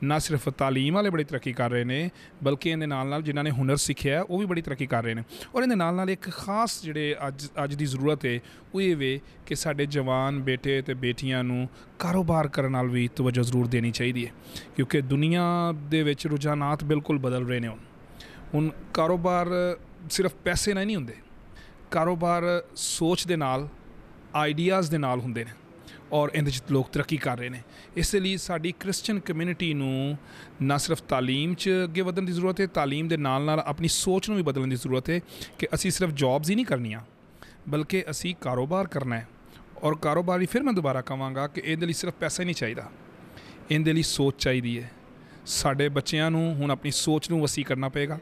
ਨਾ ਸਿਰਫ تعلیم ਵਾਲੇ ਬੜੀ ਤਰੱਕੀ ਕਰ ਰਹੇ ਨੇ ਬਲਕਿ ਇਹਦੇ ਨਾਲ ਨਾਲ ਜਿਨ੍ਹਾਂ ਨੇ ਹੁਨਰ ਸਿੱਖਿਆ ਉਹ ਵੀ ਬੜੀ ਤਰੱਕੀ ਕਰ ਰਹੇ ਨੇ ਔਰ ਇਹਦੇ ਨਾਲ ਨਾਲ ਇੱਕ ਖਾਸ ਜਿਹੜੇ ਅੱਜ ਅੱਜ ਦੀ ਜ਼ਰੂਰਤ ਹੈ ਉਹ ਇਹ ਵੇ ਕਿ ਸਾਡੇ ਜਵਾਨ ਬੇਟੇ ਤੇ ਬੇਟੀਆਂ ਨੂੰ ਕਾਰੋਬਾਰ ਕਰਨ ਨਾਲ ਵੀ ਤਵੱਜੋ ਜ਼ਰੂਰ ਦੇਣੀ ਚਾਹੀਦੀ ਹੈ ਕਿਉਂਕਿ ਦੁਨੀਆ ਦੇ ਵਿੱਚ ਰੁਝਾਨਾਤ ਬਿਲਕੁਲ ਬਦਲ ਰਹੇ ਨੇ ਹੁਣ ਕਾਰੋਬਾਰ ਸਿਰਫ ਪੈਸੇ ਨਾਲ ਨਹੀਂ ਹੁੰਦੇ ਕਾਰੋਬਾਰ ਸੋਚ ਦੇ ਨਾਲ ਆਈਡੀਆਜ਼ ਦੇ ਨਾਲ ਹੁੰਦੇ ਨੇ ਔਰ ਇਹਦੇ ਵਿੱਚ ਲੋਕ ਤਰੱਕੀ ਕਰ ਰਹੇ ਨੇ ਇਸ ਲਈ ਸਾਡੀ ਕ੍ਰਿਸਚੀਅਨ ਕਮਿਊਨਿਟੀ ਨੂੰ ਨਾ ਸਿਰਫ تعلیم 'ਚ ਅੱਗੇ ਵਧਣ ਦੀ ਜ਼ਰੂਰਤ ਹੈ تعلیم ਦੇ ਨਾਲ ਨਾਲ ਆਪਣੀ ਸੋਚ ਨੂੰ ਵੀ ਬਦਲਣ ਦੀ ਜ਼ਰੂਰਤ ਹੈ ਕਿ ਅਸੀਂ ਸਿਰਫ ਜੌਬਸ ਹੀ ਨਹੀਂ ਕਰਨੀਆਂ ਬਲਕਿ ਅਸੀਂ ਕਾਰੋਬਾਰ ਕਰਨਾ ਹੈ ਔਰ ਕਾਰੋਬਾਰੀ ਫਿਰ ਮੈਂ ਦੁਬਾਰਾ ਕਹਾਂਗਾ ਕਿ ਇਹਦੇ ਲਈ ਸਿਰਫ ਪੈਸਾ ਹੀ ਨਹੀਂ ਚਾਹੀਦਾ ਇਹਦੇ ਲਈ ਸੋਚ ਚਾਹੀਦੀ ਹੈ ਸਾਡੇ ਬੱਚਿਆਂ ਨੂੰ ਹੁਣ ਆਪਣੀ ਸੋਚ ਨੂੰ ਵਸੀ ਕਰਨਾ ਪਏਗਾ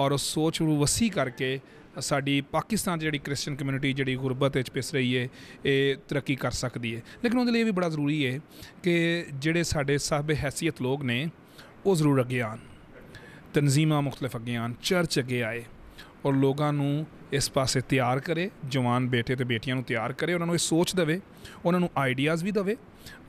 ਔਰ ਉਸ ਸੋਚ ਨੂੰ ਵਸੀ ਕਰਕੇ ਸਾਡੀ ਪਾਕਿਸਤਾਨ ਜਿਹੜੀ ਕ੍ਰਿਸਚੀਅਨ ਕਮਿਊਨਿਟੀ ਜਿਹੜੀ ਗੁਰਬਤ ਵਿੱਚ ਪਿਸ ਰਹੀ ਹੈ ਇਹ ਤਰੱਕੀ ਕਰ ਸਕਦੀ ਹੈ ਲੇਕਿਨ ਉਹਦੇ ਲਈ ਵੀ ਬੜਾ ਜ਼ਰੂਰੀ ਹੈ ਕਿ ਜਿਹੜੇ ਸਾਡੇ ਸਾਹਬੇ ਹیثیت ਲੋਕ ਨੇ ਉਹ ਜ਼ਰੂਰ ਅੱਗੇ ਆਣ ਤਨਜ਼ੀਮਾਂ ਮੁxtਲਫ ਅੱਗੇ ਆਣ ਚਰਚ ਅੱਗੇ ਆਏ ਔਰ ਲੋਕਾਂ ਨੂੰ ਇਸ ਪਾਸੇ ਤਿਆਰ ਕਰੇ ਜਵਾਨ ਬੇਟੇ ਤੇ ਬੇਟੀਆਂ ਨੂੰ ਤਿਆਰ ਕਰੇ ਉਹਨਾਂ ਨੂੰ ਇਹ ਸੋਚ ਦੇਵੇ ਉਹਨਾਂ ਨੂੰ ਆਈਡੀਆਜ਼ ਵੀ ਦੇਵੇ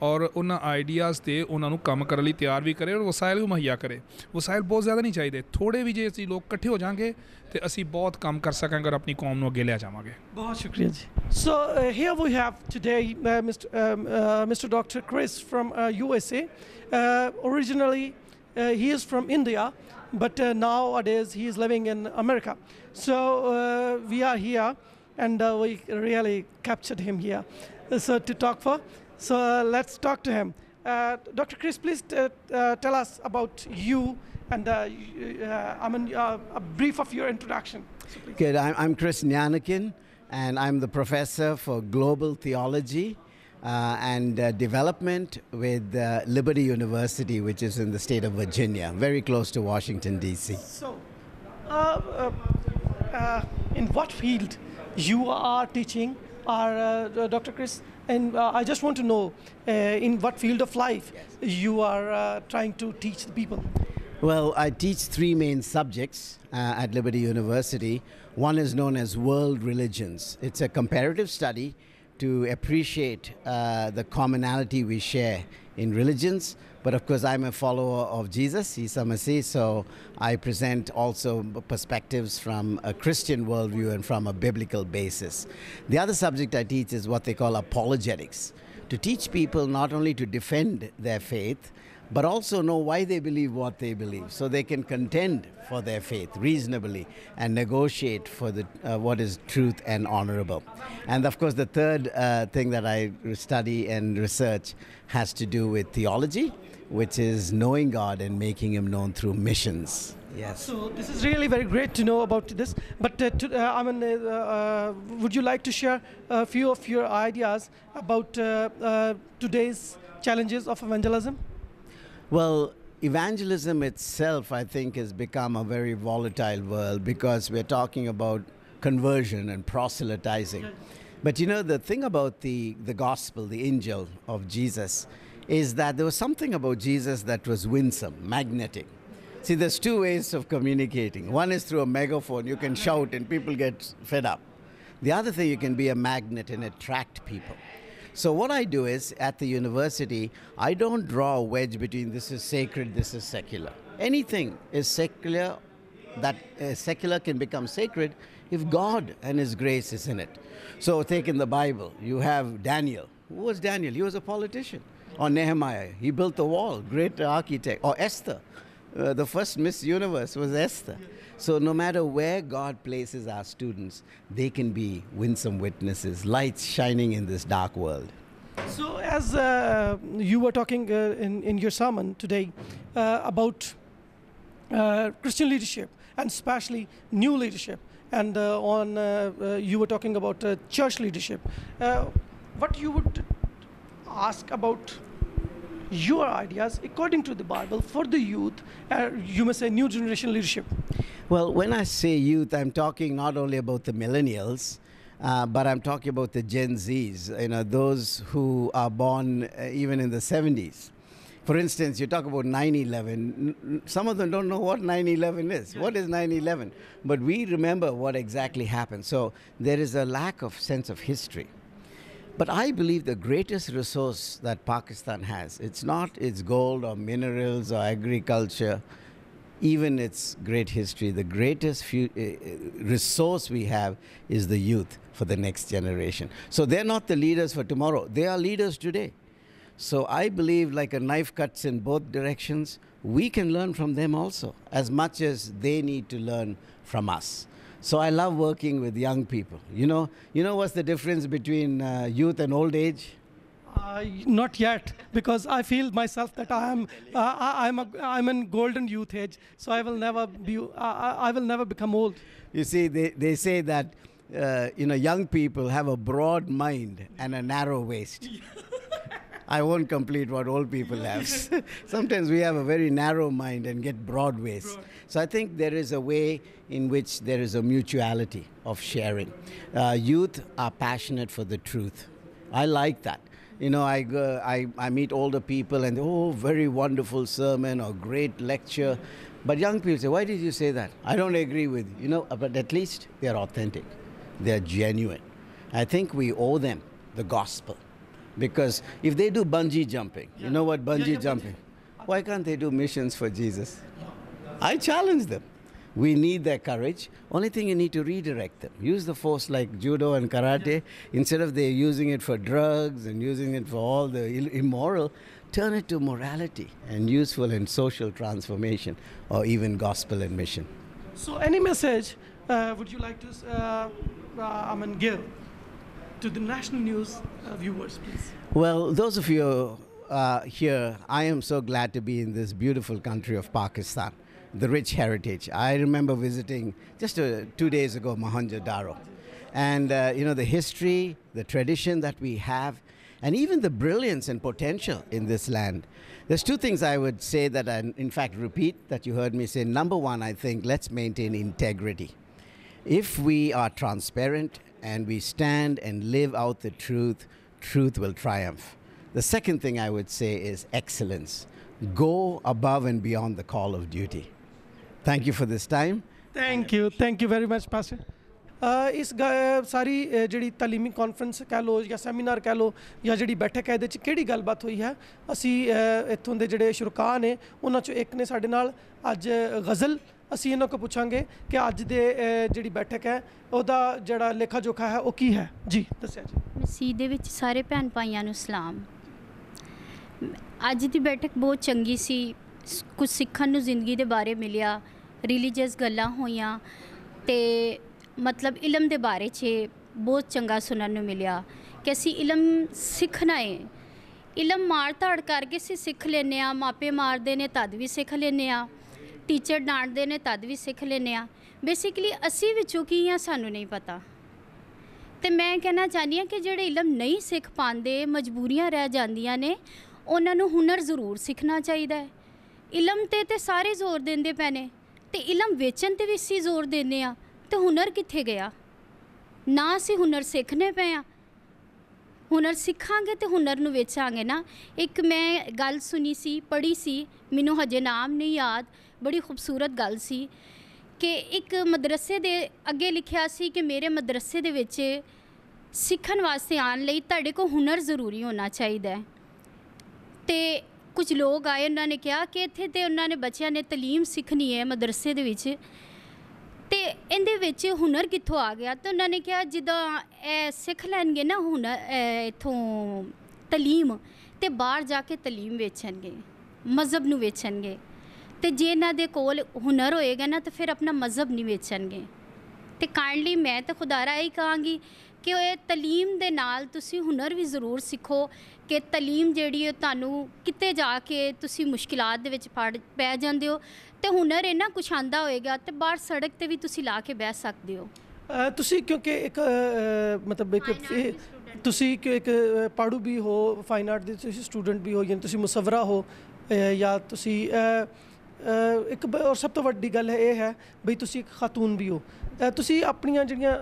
ਔਰ ਉਹਨਾਂ ਆਈਡੀਆਜ਼ ਤੇ ਉਹਨਾਂ ਨੂੰ ਕੰਮ ਕਰਨ ਲਈ ਤਿਆਰ ਵੀ ਕਰੇ ਔਰ ਵਸਾਇਲ ਵੀ ਮੁਹੱਈਆ ਕਰੇ ਵਸਾਇਲ ਬਹੁਤ ਜ਼ਿਆਦਾ ਨਹੀਂ ਚਾਹੀਦੇ ਥੋੜੇ ਵੀ ਜੇ ਅਸੀਂ ਲੋਕ ਇਕੱਠੇ ਹੋ ਜਾਾਂਗੇ ਤੇ ਅਸੀਂ ਬਹੁਤ ਕੰਮ ਕਰ ਸਕਾਂਗੇ ਔਰ ਆਪਣੀ ਕੌਮ ਨੂੰ ਅੱਗੇ ਲੈ ਜਾਵਾਂਗੇ ਬਹੁਤ ਸ਼ੁਕਰੀਆ ਜੀ so here we have today mister mister doctor Chris from U S A originally Uh, he is from India, but uh, nowadays he is living in America. So uh, we are here, and uh, we really captured him here. Uh, so to talk for So uh, let's talk to him. Uh, Dr. Chris, please uh, tell us about you and uh, I mean, a brief of your introduction. Okay, Good. I'm, I'm Chris Nyanakin, and I'm the professor for global theology. Uh, and uh, development with uh, Liberty University, which is in the state of Virginia, very close to Washington, D.C. So, in what field you are teaching, are, Dr. Chris? And uh, I just want to know, uh, in what field of life yes. you are uh, trying to teach the people? Well, I teach three main subjects uh, at Liberty University. One is known as world religions. It's a comparative study to appreciate uh, the commonality we share in religions, but of course, I'm a follower of Jesus, He's a messiah so I present also perspectives from a Christian worldview and from a biblical basis. The other subject I teach is what they call apologetics to teach people not only to defend their faith, but also know why they believe what they believe so they can contend for their faith reasonably and negotiate for the, uh, what is truth and honorable. And of course, the third uh, thing that I study and research has to do with theology which is knowing God and making Him known through missions. Yes. So this is really very great to know about this. But uh, to, uh, I mean, uh, uh would you like to share a few of your ideas about uh, uh, today's challenges of evangelism? Well, evangelism itself, I think, has become a very volatile world because we're talking about conversion and proselytizing. But you know, the thing about the, the gospel, the angel of Jesus, is that there was something about Jesus that was winsome, magnetic. See, there's two ways of communicating. One is through a megaphone, you can shout and people get fed up. The other thing, you can be a magnet and attract people. So, what I do is at the university, I don't draw a wedge between this is sacred, this is secular. Anything is secular that uh, secular can become sacred if God and His grace is in it. So, take in the Bible, you have Daniel. Who was Daniel? He was a politician or oh, Nehemiah. He built the wall, great architect. Or Esther. Uh, the first Miss Universe was Esther. So, no matter where God places our students, they can be winsome witnesses, lights shining in this dark world. So, as uh, you were talking uh, in, in your sermon today uh, about uh, Christian leadership and especially new leadership, and uh, on you were talking about church leadership, what you would ask about your ideas according to the Bible for the youth, uh, you may say new generation leadership? Well, when I say youth, I'm talking not only about the millennials, uh, but I'm talking about the Gen Zs, you know, those who are born uh, even in the 70s. For instance, you talk about 9 11. Some of them don't know what 9 11 is. What is 9 11? But we remember what exactly happened. So there is a lack of sense of history. But I believe the greatest resource that Pakistan has, it's not its gold or minerals or agriculture, even its great history. The greatest eh, eh, resource we have is the youth for the next generation. So they're not the leaders for tomorrow, they are leaders today. So I believe, like a knife cuts in both directions, we can learn from them also, as much as they need to learn from us. So I love working with young people. You know, you know what's the difference between uh, youth and old age? Uh, not yet, because I feel myself that I am uh, I, am a, I'm in golden youth age, so I will never be I will never become old. You see, they, they say that uh, you know young people have a broad mind and a narrow waist. I won't complete what old people have. Sometimes we have a very narrow mind and get broad ways. So I think there is a way in which there is a mutuality of sharing. Uh, youth are passionate for the truth. I like that you know, I, go, I, I meet older people and, oh, very wonderful sermon or great lecture. But young people say, why did you say that? I don't agree with you. You know, but at least they're authentic, they're genuine. I think we owe them the gospel. Because if they do bungee jumping, yeah. you know what bungee yeah, jumping? Bungee. Why can't they do missions for Jesus? I challenge them. We need their courage. Only thing you need to redirect them. Use the force like judo and karate. Instead of they using it for drugs and using it for all the immoral, turn it to morality and useful in social transformation or even gospel and mission. So, any message uh, would you like to, uh, uh, I mean, give? to the national news uh, viewers, please? Well, those of you uh, here, I am so glad to be in this beautiful country of Pakistan, the rich heritage. I remember visiting just uh, two days ago Mahanja Daro. And, uh, you know, the history, the tradition that we have, and even the brilliance and potential in this land. There's two things I would say that I, in fact, repeat that you heard me say. Number one, I think let's maintain integrity. If we are transparent and we stand and live out the truth, truth will triumph. The second thing I would say is excellence. Go above and beyond the call of duty. Thank you for this time. Thank you. Thank you very much, Pastor. ਇਸ ਸਾਰੀ ਜਿਹੜੀ تعلیمی conference ਕਹਿ ਲੋ ਜਾਂ seminar ਕਹਿ ਲੋ ਜਾਂ ਜਿਹੜੀ ਬੈਠਕ ਹੈ ਇਹਦੇ ਵਿੱਚ ਕਿਹੜੀ ਗੱਲਬਾਤ ਹੋਈ ਹੈ ਅਸੀਂ ਇੱਥੋਂ ਦੇ ਜਿਹੜੇ ਸ਼ੁਰਕਾ ਨੇ ਉਹਨਾਂ ਚੋਂ ਇੱਕ ਨੇ ਸਾਡੇ ਨਾਲ ਅੱਜ ਗਜ਼ਲ ਅਸੀਂ ਇਹਨਾਂ ਕੋ ਪੁੱਛਾਂਗੇ ਕਿ ਅੱਜ ਦੇ ਜਿਹੜੀ ਬੈਠਕ ਹੈ ਉਹਦਾ ਜਿਹੜਾ ਲੇਖਾ ਜੋਖਾ ਹੈ ਉਹ ਕੀ ਹੈ ਜੀ ਦੱਸਿਆ ਜੀ ਮਸੀਹ ਦੇ ਵਿੱਚ ਸਾਰੇ ਭੈਣ ਭਾਈਆਂ ਨੂੰ ਸਲਾਮ ਅੱਜ ਦੀ ਬੈਠਕ ਬਹੁਤ ਚੰਗੀ ਸੀ ਕੁਝ ਸਿੱਖਣ ਨੂੰ ਜ਼ਿੰਦਗੀ ਦੇ ਬਾਰੇ ਮਿਲਿਆ ਰਿਲੀਜੀਅਸ ਗੱਲਾਂ ਹੋਈਆਂ ਤੇ ਮਤਲਬ ਇਲਮ ਦੇ ਬਾਰੇ 'ਚ ਬਹੁਤ ਚੰਗਾ ਸੁਣਨ ਨੂੰ ਮਿਲਿਆ ਕਿ ਅਸੀਂ ਇਲਮ ਸਿੱਖਣਾ ਹੈ ਇਲਮ ਮਾਰ ਧਾੜ ਕਰਕੇ ਸੀ ਸਿੱਖ ਲੈਨੇ ਆ ਮਾਪੇ ਮਾਰਦੇ ਨੇ ਤਦ ਵੀ ਸਿੱਖ ਲੈਨੇ ਆ ਟੀਚਰ ਡਾਂਟਦੇ ਨੇ ਤਦ ਵੀ ਸਿੱਖ ਲੈਨੇ ਆ ਬੇਸਿਕਲੀ ਅਸੀਂ ਵਿੱਚੋਂ ਕੀ ਆ ਸਾਨੂੰ ਨਹੀਂ ਪਤਾ ਤੇ ਮੈਂ ਕਹਿਣਾ ਚਾਹਨੀ ਆ ਕਿ ਜਿਹੜੇ ਇਲਮ ਨਹੀਂ ਸਿੱਖ ਪਾਉਂਦੇ ਮਜਬੂਰੀਆਂ ਰਹਿ ਜਾਂਦੀਆਂ ਨੇ ਉਹਨਾਂ ਨੂੰ ਹੁਨਰ ਜ਼ਰੂਰ ਸਿੱਖਣਾ ਚਾਹੀਦਾ ਹੈ ਇਲਮ ਤੇ ਤੇ ਸਾਰੇ ਜ਼ੋਰ ਦਿੰਦੇ ਪਏ ਨੇ ਤੇ ਇਲਮ ਵੇਚਣ ਤੇ ਵੀ ਸੀ ਜ਼ੋਰ ਦਿੰਦੇ ਆ ਤੇ ਹੁਨਰ ਕਿੱਥੇ ਗਿਆ ਨਾ ਅਸੀਂ ਹੁਨਰ ਸਿੱਖਨੇ ਪਏ ਆ ਹੁਨਰ ਸਿੱਖਾਂਗੇ ਤੇ ਹੁਨਰ ਨੂੰ ਵੇਚਾਂਗੇ ਨਾ ਇੱਕ ਮੈਂ ਗੱਲ ਸੁਣੀ ਸੀ ਪੜ੍ਹੀ ਸੀ ਮੈਨੂੰ ਹਜੇ ਨਾਮ ਨਹੀਂ ਯਾਦ ਬੜੀ ਖੂਬਸੂਰਤ ਗੱਲ ਸੀ ਕਿ ਇੱਕ ਮਦਰਸੇ ਦੇ ਅੱਗੇ ਲਿਖਿਆ ਸੀ ਕਿ ਮੇਰੇ ਮਦਰਸੇ ਦੇ ਵਿੱਚ ਸਿੱਖਣ ਵਾਸਤੇ ਆਉਣ ਲਈ ਤੁਹਾਡੇ ਕੋ ਹੁਨਰ ਜ਼ਰੂਰੀ ਹੋਣਾ ਚਾਹੀਦਾ ਹੈ ਤੇ ਕੁਝ ਲੋਕ ਆਏ ਉਹਨਾਂ ਨੇ ਕਿਹਾ ਕਿ ਇੱਥੇ ਤੇ ਉਹਨਾਂ ਨੇ ਬੱਚਿਆਂ ਨੇ ਤਾਲੀਮ ਸਿੱਖਣੀ ਹੈ ਮਦਰਸੇ ਦੇ ਵਿੱਚ ਤੇ ਇਹਦੇ ਵਿੱਚ ਹੁਨਰ ਕਿੱਥੋਂ ਆ ਗਿਆ ਤੇ ਉਹਨਾਂ ਨੇ ਕਿਹਾ ਜਿੱਦਾਂ ਇਹ ਸਿੱਖ ਲੈਣਗੇ ਨਾ ਹੁਣ ਇਥੋਂ ਤਾਲੀਮ ਤੇ ਬਾਹਰ ਜਾ ਕੇ ਤਾਲੀਮ ਵੇਚਣਗੇ ਮਜ਼ਬ ਨੂੰ ਵੇਚਣਗੇ ਤੇ ਜੇ ਇਹਨਾਂ ਦੇ ਕੋਲ ਹੁਨਰ ਹੋਏਗਾ ਨਾ ਤਾਂ ਫਿਰ ਆਪਣਾ ਮਜ਼ਹਬ ਨਹੀਂ ਵੇਚਣਗੇ ਤੇ ਕਾਈਂਡਲੀ ਮੈਂ ਤਾਂ ਖੁਦਾਰਾ ਹੀ ਕਹਾਂਗੀ ਕਿ ਉਹ ਤਾਲੀਮ ਦੇ ਨਾਲ ਤੁਸੀਂ ਹੁਨਰ ਵੀ ਜ਼ਰੂਰ ਸਿੱਖੋ ਕਿ ਤਾਲੀਮ ਜਿਹੜੀ ਹੈ ਤੁਹਾਨੂੰ ਕਿਤੇ ਜਾ ਕੇ ਤੁਸੀਂ ਮੁਸ਼ਕਿਲਾਂ ਦੇ ਵਿੱਚ ਪੈ ਜਾਂਦੇ ਹੋ ਤੇ ਹੁਨਰ ਇਹਨਾਂ ਕੁਛ ਆਂਦਾ ਹੋਏਗਾ ਤੇ ਬਾਹਰ ਸੜਕ ਤੇ ਵੀ ਤੁਸੀਂ ਲਾ ਕੇ ਬਹਿ ਸਕਦੇ ਹੋ ਤੁਸੀਂ ਕਿਉਂਕਿ ਇੱਕ ਮਤਲਬ ਇੱਕ ਤੁਸੀਂ ਕਿ ਇੱਕ ਪਾੜੂ ਵੀ ਹੋ ਫਾਈਨ ਆਰਟ ਦੇ ਤੁਸੀਂ ਸਟੂਡੈਂਟ ਵੀ ਹੋ ਜਾਂ ਤੁਸੀਂ ਮੁਸਵਰਾ ਹੋ ਜਾਂ ਤੁਸੀਂ ਇੱਕ ਔਰ ਸਭ ਤੋਂ ਵੱਡੀ ਗੱਲ ਇਹ ਹੈ ਬਈ ਤੁਸੀਂ ਇੱਕ ਖਾਤੂਨ ਵੀ ਹੋ ਤੁਸੀਂ ਆਪਣੀਆਂ ਜਿਹੜੀਆਂ